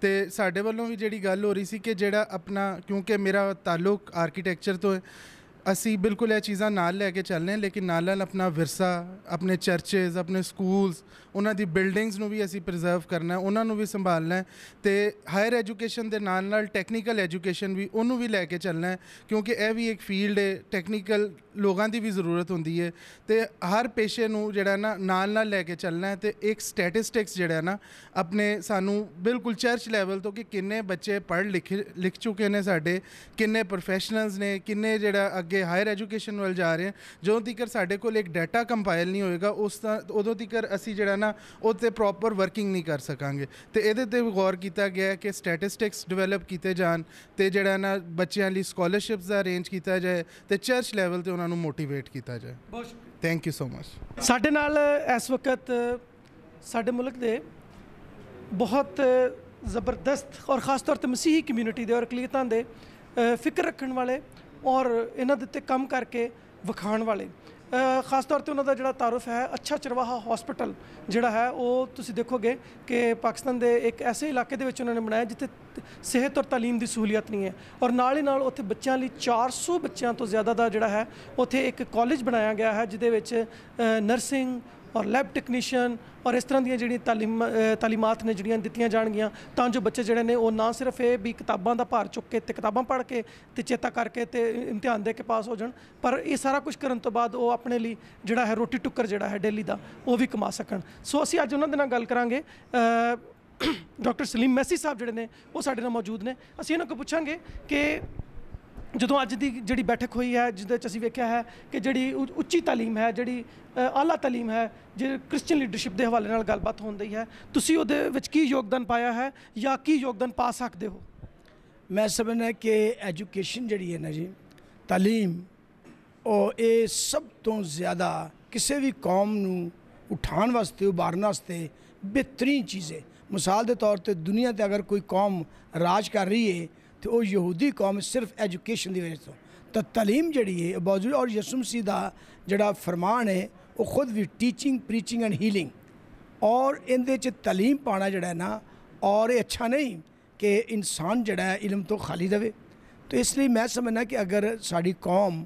ਤੇ ਸਾਡੇ ਵੱਲੋਂ ਵੀ ਜਿਹੜੀ ਗੱਲ ਹੋ ਰਹੀ ਸੀ ਕਿ ਜਿਹੜਾ ਆਪਣਾ ਕਿਉਂਕਿ ਮੇਰਾ ਤਾਲੁਕ ਆਰਕੀਟੈਕਚਰ ਤੋਂ ਹੈ ਅਸੀਂ ਬਿਲਕੁਲ ਇਹ ਚੀਜ਼ਾਂ ਨਾਲ ਲੈ ਕੇ ਚੱਲਨੇ ਲੇਕਿਨ ਨਾਲ ਨਾਲ ਆਪਣਾ ਵਿਰਸਾ ਆਪਣੇ ਚਰਚੇਸ ਆਪਣੇ ਸਕੂਲਸ ਉਹਨਾਂ ਦੀ ਬਿਲਡਿੰਗਸ ਨੂੰ ਵੀ ਅਸੀਂ ਪ੍ਰੀਜ਼ਰਵ ਕਰਨਾ ਹੈ ਉਹਨਾਂ ਨੂੰ ਵੀ ਸੰਭਾਲਣਾ ਹੈ ਤੇ ਹਾਇਰ ਐਜੂਕੇਸ਼ਨ ਦੇ ਨਾਲ ਨਾਲ ਟੈਕਨੀਕਲ ਐਜੂਕੇਸ਼ਨ ਵੀ ਉਹਨੂੰ ਵੀ ਲੈ ਕੇ ਚੱਲਣਾ ਹੈ ਕਿਉਂਕਿ ਇਹ ਵੀ ਇੱਕ ਫੀਲਡ ਹੈ ਟੈਕਨੀਕਲ ਲੋਕਾਂ ਦੀ ਵੀ ਜ਼ਰੂਰਤ ਹੁੰਦੀ ਹੈ ਤੇ ਹਰ ਪੇਸ਼ੇ ਨੂੰ ਜਿਹੜਾ ਨਾ ਨਾਲ ਨਾਲ ਲੈ ਕੇ ਚੱਲਣਾ ਹੈ ਤੇ ਇੱਕ ਸਟੈਟਿਸਟਿਕਸ ਜਿਹੜਾ ਨਾ ਆਪਣੇ ਸਾਨੂੰ ਬਿਲਕੁਲ ਚਰਚ ਲੈਵਲ ਤੋਂ ਕਿ ਕਿੰਨੇ ਬੱਚੇ ਪੜ੍ਹ ਲਿਖ ਲਿਖ ਚੁੱਕੇ ਨੇ ਸਾਡੇ ਕਿੰਨੇ ਪ੍ਰੋਫੈਸ਼ਨਲਸ ਨੇ ਕਿੰਨੇ ਜਿਹੜਾ ਅੱਗੇ ਹਾਇਰ ਐਜੂਕੇਸ਼ਨ ਵੱਲ ਜਾ ਰਹੇ ਹਾਂ ਜਦੋਂ ਤੱਕ ਸਾਡੇ ਕੋਲ ਇੱਕ ਡਾਟਾ ਕੰਪਾਈਲ ਨਹੀਂ ਹੋਏਗਾ ਉਸ ਦਾ ਉਦੋਂ ਤੱਕ ਅਸੀਂ ਜਿਹੜਾ ਨਾ ਉੱਤੇ ਪ੍ਰੋਪਰ ਵਰਕਿੰਗ ਨਹੀਂ ਕਰ ਸਕਾਂਗੇ ਤੇ ਇਹਦੇ ਤੇ ਗੌਰ ਕੀਤਾ ਗਿਆ ਕਿ ਸਟੈਟਿਸਟਿਕਸ ਡਿਵੈਲਪ ਕੀਤੇ ਜਾਣ ਤੇ ਜਿਹੜਾ ਨਾ ਬੱਚਿਆਂ ਲਈ ਸਕਾਲਰਸ਼ਿਪਸ ਦਾ ਅਰੇਂਜ ਕੀਤਾ ਜਾਏ ਤੇ ਚਰਚ ਲੈਵਲ ਤੇ ਉਹਨਾਂ ਨੂੰ ਮੋਟੀਵੇਟ ਕੀਤਾ ਜਾਏ ਬਹੁਤ ਸ਼ੁਕਰੀਆ ਥੈਂਕ ਯੂ ਸੋ ਮਚ ਸਾਡੇ ਨਾਲ ਇਸ ਵਕਤ ਸਾਡੇ ਮੁਲਕ ਦੇ ਬਹੁਤ ਜ਼ਬਰਦਸਤ ਔਰ ਖਾਸ ਤੌਰ ਤੇ ਮਸੀਹੀ ਕਮਿਊਨਿਟੀ ਦੇ ਔਰ ਕਲੀਤਾਂ ਦੇ ਫਿਕਰ ਰੱਖਣ ਵਾਲੇ ਔਰ ਇਹਨਾਂ ਦੇ ਉੱਤੇ ਕੰਮ ਕਰਕੇ ਵਿਖਾਣ ਵਾਲੇ ਖਾਸ ਤੌਰ ਤੇ ਉਹਨਾਂ ਦਾ ਜਿਹੜਾ ਤਾਰਫ ਹੈ ਅੱਛਾ ਚਰਵਾਹਾ ਹਸਪੀਟਲ ਜਿਹੜਾ ਹੈ ਉਹ ਤੁਸੀਂ ਦੇਖੋਗੇ ਕਿ ਪਾਕਿਸਤਾਨ ਦੇ ਇੱਕ ਐਸੇ ਇਲਾਕੇ ਦੇ ਵਿੱਚ ਉਹਨਾਂ ਨੇ ਬਣਾਇਆ ਜਿੱਥੇ ਸਿਹਤ ਔਰ تعلیم ਦੀ ਸਹੂਲੀਅਤ ਨਹੀਂ ਹੈ ਔਰ ਨਾਲ ਹੀ ਨਾਲ ਉੱਥੇ ਬੱਚਿਆਂ ਲਈ 400 ਬੱਚਿਆਂ ਤੋਂ ਜ਼ਿਆਦਾ ਦਾ ਜਿਹੜਾ ਹੈ ਉੱਥੇ ਇੱਕ ਕਾਲਜ ਬਣਾਇਆ ਗਿਆ ਹੈ ਜਿਹਦੇ ਵਿੱਚ ਨਰਸਿੰਗ ਔਰ ਲੈਬ ਟੈਕਨੀਸ਼ੀਅਨ ਔਰ ਇਸ ਤਰ੍ਹਾਂ ਦੀਆਂ ਜਿਹੜੀਆਂ ਤਾਲੀਮ ਤਾਲੀਮਾਤ ਨੇ ਜਿਹੜੀਆਂ ਦਿੱਤੀਆਂ ਜਾਣਗੀਆਂ ਤਾਂ ਜੋ ਬੱਚੇ ਜਿਹੜੇ ਨੇ ਉਹ ਨਾ ਸਿਰਫ ਇਹ ਵੀ ਕਿਤਾਬਾਂ ਦਾ ਭਾਰ ਚੁੱਕ ਕੇ ਤੇ ਕਿਤਾਬਾਂ ਪੜ੍ਹ ਕੇ ਤੇ ਚੇਤਾ ਕਰਕੇ ਤੇ ਇਮਤਿਹਾਨ ਦੇ ਕੇ ਪਾਸ ਹੋ ਜਾਣ ਪਰ ਇਹ ਸਾਰਾ ਕੁਝ ਕਰਨ ਤੋਂ ਬਾਅਦ ਉਹ ਆਪਣੇ ਲਈ ਜਿਹੜਾ ਹੈ ਰੋਟੀ ਟੁੱਕਰ ਜਿਹੜਾ ਹੈ ਡੇਲੀ ਦਾ ਉਹ ਵੀ ਕਮਾ ਸਕਣ ਸੋ ਅਸੀਂ ਅੱਜ ਉਹਨਾਂ ਦੇ ਨਾਲ ਗੱਲ ਕਰਾਂਗੇ ਡਾਕਟਰ ਸਲੀਮ ਮੈਸੀ ਸਾਹਿਬ ਜਿਹੜੇ ਨੇ ਉਹ ਸਾਡੇ ਨਾਲ ਮੌਜੂਦ ਨੇ ਅਸੀਂ ਇਹਨਾਂ ਕੋ ਪੁੱਛਾਂਗੇ ਕਿ ਜਦੋਂ ਅੱਜ ਦੀ ਜਿਹੜੀ ਬੈਠਕ ਹੋਈ ਹੈ ਜਿਹਦੇ ਚ ਅਸੀਂ ਵੇਖਿਆ ਹੈ ਕਿ ਜਿਹੜੀ ਉੱਚੀ تعلیم ਹੈ ਜਿਹੜੀ ਆਲਾ تعلیم ਹੈ ਜੇ ਕ੍ਰਿਸਚੀਅਨ ਲੀਡਰਸ਼ਿਪ ਦੇ ਹਵਾਲੇ ਨਾਲ ਗੱਲਬਾਤ ਹੁੰਦੀ ਹੈ ਤੁਸੀਂ ਉਹਦੇ ਵਿੱਚ ਕੀ ਯੋਗਦਾਨ ਪਾਇਆ ਹੈ ਜਾਂ ਕੀ ਯੋਗਦਾਨ ਪਾ ਸਕਦੇ ਹੋ ਮੈਂ ਸਮਝਦਾ ਕਿ ਐਜੂਕੇਸ਼ਨ ਜਿਹੜੀ ਹੈ ਨਾ ਜੀ تعلیم ਉਹ ਇਹ ਸਭ ਤੋਂ ਜ਼ਿਆਦਾ ਕਿਸੇ ਵੀ ਕੌਮ ਨੂੰ ਉਠਾਉਣ ਵਾਸਤੇ ਉਭਾਰਨ ਵਾਸਤੇ ਬਿਹਤਰੀਨ ਚੀਜ਼ ਹੈ ਮਿਸਾਲ ਦੇ ਤੌਰ ਤੇ ਦੁਨੀਆ ਤੇ ਅਗਰ ਕੋਈ ਕੌਮ ਰਾਜ ਕਰ ਰਹੀ ਹੈ तो वह यहूदी कौम सिर्फ एजुकेशन की वजह से तो तलीम जी है और यसुमसी का जोड़ा फरमान है वह खुद भी टीचिंग प्रीचिंग एंड हीलिंग और इन्हें तलीम पाना जोड़ा ना और ये अच्छा नहीं कि इंसान जोड़ा इलम तो खाली रहे तो इसलिए मैं समझना कि अगर साड़ी कौम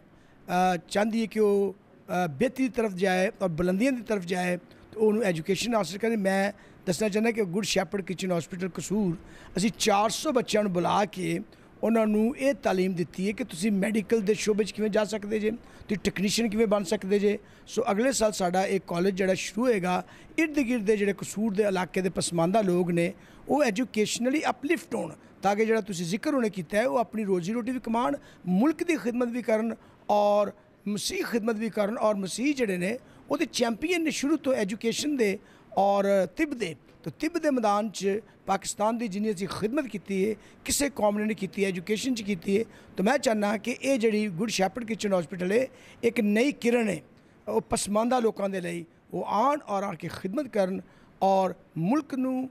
चाहती है कि वह बेहतरी तरफ जाए और बुलंदियों की तरफ जाए तो उन्होंने एजुकेशन हासिल करें मैं ਦੱਸਣਾ ਚਾਹੁੰਦਾ ਕਿ Good Shepherd kitchen hospital Kasur ਅਸੀਂ 400 ਬੱਚਿਆਂ ਨੂੰ ਬੁਲਾ ਕੇ ਉਹਨਾਂ ਨੂੰ ਇਹ تعلیم ਦਿੱਤੀ ਹੈ ਕਿ ਤੁਸੀਂ ਮੈਡੀਕਲ ਦੇ ਸ਼ੋਭੇ 'ਚ ਕਿਵੇਂ ਜਾ ਸਕਦੇ ਜੇ ਤੁਸੀਂ ਟੈਕਨੀਸ਼ੀਅਨ ਕਿਵੇਂ ਬਣ ਸਕਦੇ ਜੇ ਸੋ ਅਗਲੇ ਸਾਲ ਸਾਡਾ ਇਹ ਕਾਲਜ ਜਿਹੜਾ ਸ਼ੁਰੂ ਹੋਏਗਾ ਇਰਦ ਗਿਰਦ ਦੇ ਜਿਹੜੇ ਕਸੂਰ ਦੇ ਇਲਾਕੇ ਦੇ ਪਸਮਾਨਦਾ ਲੋਕ ਨੇ ਉਹ ਐਜੂਕੇਸ਼ਨਲੀ ਅਪਲਿਫਟ ਹੋਣ ਤਾਂ ਕਿ ਜਿਹੜਾ ਤੁਸੀਂ ਜ਼ਿਕਰ ਉਹਨੇ ਕੀਤਾ ਹੈ ਉਹ ਆਪਣੀ ਰੋਜ਼ੀ ਰੋਟੀ ਵੀ ਕਮਾਣ ਮੁਲਕ ਦੀ ਖਿਦਮਤ ਵੀ ਕਰਨ ਔਰ ਮਸੀਹ ਖਿਦਮਤ ਵੀ ਕਰਨ ਔਰ ਮਸੀਹ ਜਿਹੜੇ ਨੇ ਉਹਦੇ ਚੈਂਪੀਅਨ ਨੇ ਸ਼ੁਰੂ ਤੋਂ ਐਜੂਕੇਸ਼ਨ ਦੇ ਔਰ ਤਿਬ ਦੇ ਤਾਂ ਤਿਬ ਦੇ ਮੈਦਾਨ 'ਚ ਪਾਕਿਸਤਾਨ ਦੀ ਜਿੰਨੀ ਅਸੀਂ ਖਿਦਮਤ ਕੀਤੀ ਹੈ ਕਿਸੇ ਕੌਮ ਨੇ ਨਹੀਂ ਕੀਤੀ ਹੈ ਐਜੂਕੇਸ਼ਨ 'ਚ ਕੀਤੀ ਹੈ ਤਾਂ ਮੈਂ ਚਾਹਨਾ ਕਿ ਇਹ ਜਿਹੜੀ ਗੁੱਡ ਸ਼ੈਪਰਡ ਕਿਚਨ ਹਸਪੀਟਲ ਹੈ ਇੱਕ ਨਈ ਕਿਰਨ ਹੈ ਉਹ ਪਸਮਾਨਦਾ ਲੋਕਾਂ ਦੇ ਲਈ ਉਹ ਆਣ ਔਰ ਆਣ ਕੇ ਖਿਦਮਤ ਕਰਨ ਔਰ ਮੁਲਕ ਨੂੰ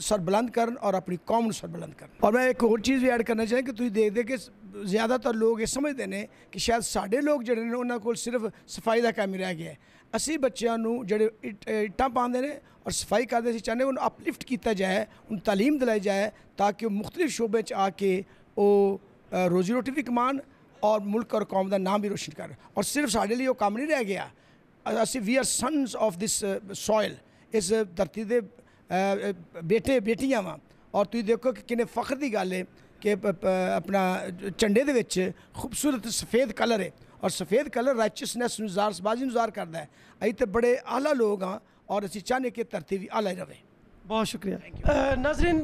ਸਰਬਲੰਦ ਕਰਨ ਔਰ ਆਪਣੀ ਕੌਮ ਨੂੰ ਸਰਬਲੰਦ ਕਰਨ ਔਰ ਮੈਂ ਇੱਕ ਹੋਰ ਚੀਜ਼ ਵੀ ਐਡ ਕਰਨਾ ਚਾਹਾਂ ਕਿ ਤੁਸੀਂ ਦੇਖਦੇ ਕਿ ਜ਼ਿਆਦਾਤਰ ਲੋਕ ਇਹ ਸਮਝਦੇ ਨੇ ਕਿ ਸ਼ਾਇਦ ਸਾਡੇ ਲੋਕ ਜਿਹੜੇ ਨੇ ਉਹਨਾਂ ਕੋਲ ਸਿਰਫ ਸਫਾਈ ਦਾ ਕੰਮ ਰਹਿ ਗਿਆ ਹੈ ਅਸੀਂ ਬੱਚਿਆਂ ਨੂੰ ਜਿਹੜੇ ਇੱਟਾਂ ਪਾਉਂਦੇ ਨੇ ਔਰ ਸਫਾਈ ਕਰਦੇ ਸੀ ਚਾਹੁੰਦੇ ਉਹਨਾਂ ਅਪਲਿਫਟ ਕੀਤਾ ਜਾਏ ਉਹਨਾਂ تعلیم ਦਿਲਾਈ ਜਾਏ ਤਾਂ ਕਿ ਉਹ ਮੁxtਲਿਫ ਸ਼ੋਬੇ 'ਚ ਆ ਕੇ ਉਹ ਰੋਜ਼ੀ ਰੋਟੀ ਵੀ ਕਮਾਣ ਔਰ ਮੁਲਕ ਔਰ ਕੌਮ ਦਾ ਨਾਮ ਵੀ ਰੋਸ਼ਨ ਕਰ ਔਰ ਸਿਰਫ ਸਾਡੇ ਲਈ ਉਹ ਕੰਮ ਨਹੀਂ ਰਹਿ ਗਿਆ ਅਸੀਂ we are sons of this soil ਇਸ ਧਰਤੀ ਦੇ ਬੇਟੇ ਬੇਟੀਆਂ ਵਾਂ ਔਰ ਤੁਸੀਂ ਦੇਖੋ ਕਿ ਕਿੰਨੇ ਫਖਰ ਦੀ ਗੱਲ ਹੈ ਕਿ ਆਪਣਾ ਝੰਡੇ ਦੇ ਵਿੱਚ ਖੂਬਸੂਰਤ ਸਫੇਦ ਕਲਰ ਹੈ ਔਰ ਸਫੇਦ ਕਲਰ ਰਾਈਚਸਨੈਸ ਨੂੰ ਸਬਾਜੀ ਨੂੰ ਜ਼ਾਰ ਕਰਦਾ ਹੈ ਅਸੀਂ ਤੇ ਬੜੇ ਆਲਾ ਲੋਕ ਆ ਔਰ ਅਸੀਂ ਚਾਹਨੇ ਕਿ ਧਰਤੀ ਵੀ ਆਲਾ ਰਹੇ ਬਹੁਤ ਸ਼ੁਕਰੀਆ ਨਾਜ਼ਰੀਨ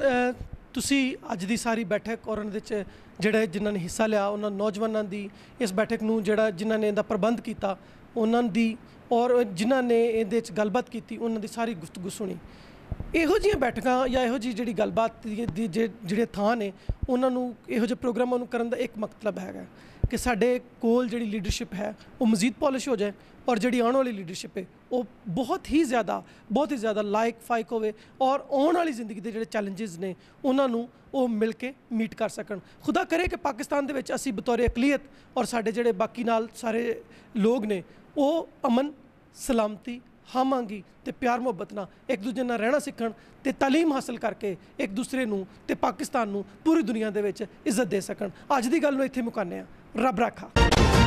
ਤੁਸੀਂ ਅੱਜ ਦੀ ਸਾਰੀ ਬੈਠਕ ਔਰ ਵਿੱਚ ਜਿਹੜੇ ਜਿਨ੍ਹਾਂ ਨੇ ਹਿੱਸਾ ਲਿਆ ਉਹਨਾਂ ਨੌਜਵਾਨਾਂ ਦੀ ਇਸ ਬੈਠਕ ਨੂੰ ਜਿਹੜਾ ਜਿਨ੍ਹਾਂ ਨੇ ਇਹਦਾ ਪ੍ਰਬੰਧ ਕੀਤਾ ਉਹਨਾਂ ਦੀ ਔਰ ਜਿਨ੍ਹਾਂ ਨੇ ਇਹਦੇ ਵਿੱਚ ਗੱਲਬਾਤ ਕੀਤੀ ਉਹਨਾਂ ਦੀ ਸਾਰੀ ਗੁਫ਼ਤਗੂ ਸੁਣੀ ਇਹੋ ਜਿਹੀਆਂ ਬੈਠਕਾਂ ਜਾਂ ਇਹੋ ਜਿਹੀ ਜਿਹੜੀ ਗੱਲਬਾਤ ਦੀ ਜਿਹੜੇ ਥਾਂ ਨੇ ਉਹਨਾਂ ਨੂੰ ਇਹੋ ਜਿਹੇ ਪ੍ਰੋਗਰਾਮਾਂ ਨੂੰ ਕਰਨ ਦਾ ਇੱਕ ਮਕਸਦ ਹੈਗਾ ਕਿ ਸਾਡੇ ਕੋਲ ਜਿਹੜੀ ਲੀਡਰਸ਼ਿਪ ਹੈ ਉਹ ਮਜ਼ੀਦ ਪਾਲਿਸ਼ ਹੋ ਜਾਏ ਔਰ ਜਿਹੜੀ ਆਉਣ ਵਾਲੀ ਲੀਡਰਸ਼ਿਪ ਹੈ ਉਹ ਬਹੁਤ ਹੀ ਜ਼ਿਆਦਾ ਬਹੁਤ ਹੀ ਜ਼ਿਆਦਾ ਲਾਇਕ ਫਾਇਕ ਹੋਵੇ ਔਰ ਆਉਣ ਵਾਲੀ ਜ਼ਿੰਦਗੀ ਦੇ ਜਿਹੜੇ ਚੈਲੰਜਸ ਨੇ ਉਹਨਾਂ ਨੂੰ ਉਹ ਮਿਲ ਕੇ ਮੀਟ ਕਰ ਸਕਣ ਖੁਦਾ ਕਰੇ ਕਿ ਪਾਕਿਸਤਾਨ ਦੇ ਵਿੱਚ ਅਸੀਂ ਬਤੌਰ ਅਕਲੀਅਤ ਔਰ ਸਾਡੇ ਜਿਹੜੇ ਬਾਕੀ ਨਾਲ ਸਾਰੇ ਲੋਕ ਨੇ ਉਹ ਅਮਨ ਸਲਾਮਤੀ ਹਾਮਾਂਗੀ ਤੇ ਪਿਆਰ ਮੁਹੱਬਤ ਨਾਲ ਇੱਕ ਦੂਜੇ ਨਾਲ ਰਹਿਣਾ ਸਿੱਖਣ ਤੇ تعلیم ਹਾਸਲ ਕਰਕੇ ਇੱਕ ਦੂਸਰੇ ਨੂੰ ਤੇ ਪਾਕਿਸਤਾਨ ਨੂੰ ਪੂਰੀ ਦੁਨੀਆ ਦੇ ਵਿੱਚ ਇੱਜ਼ਤ ਦੇ ਸਕਣ ਅੱਜ ਦੀ ਗੱਲ ਨੂੰ ਇੱਥੇ ਮੁਕਾਨੇ ਆ ਰੱਬ ਰਾਖਾ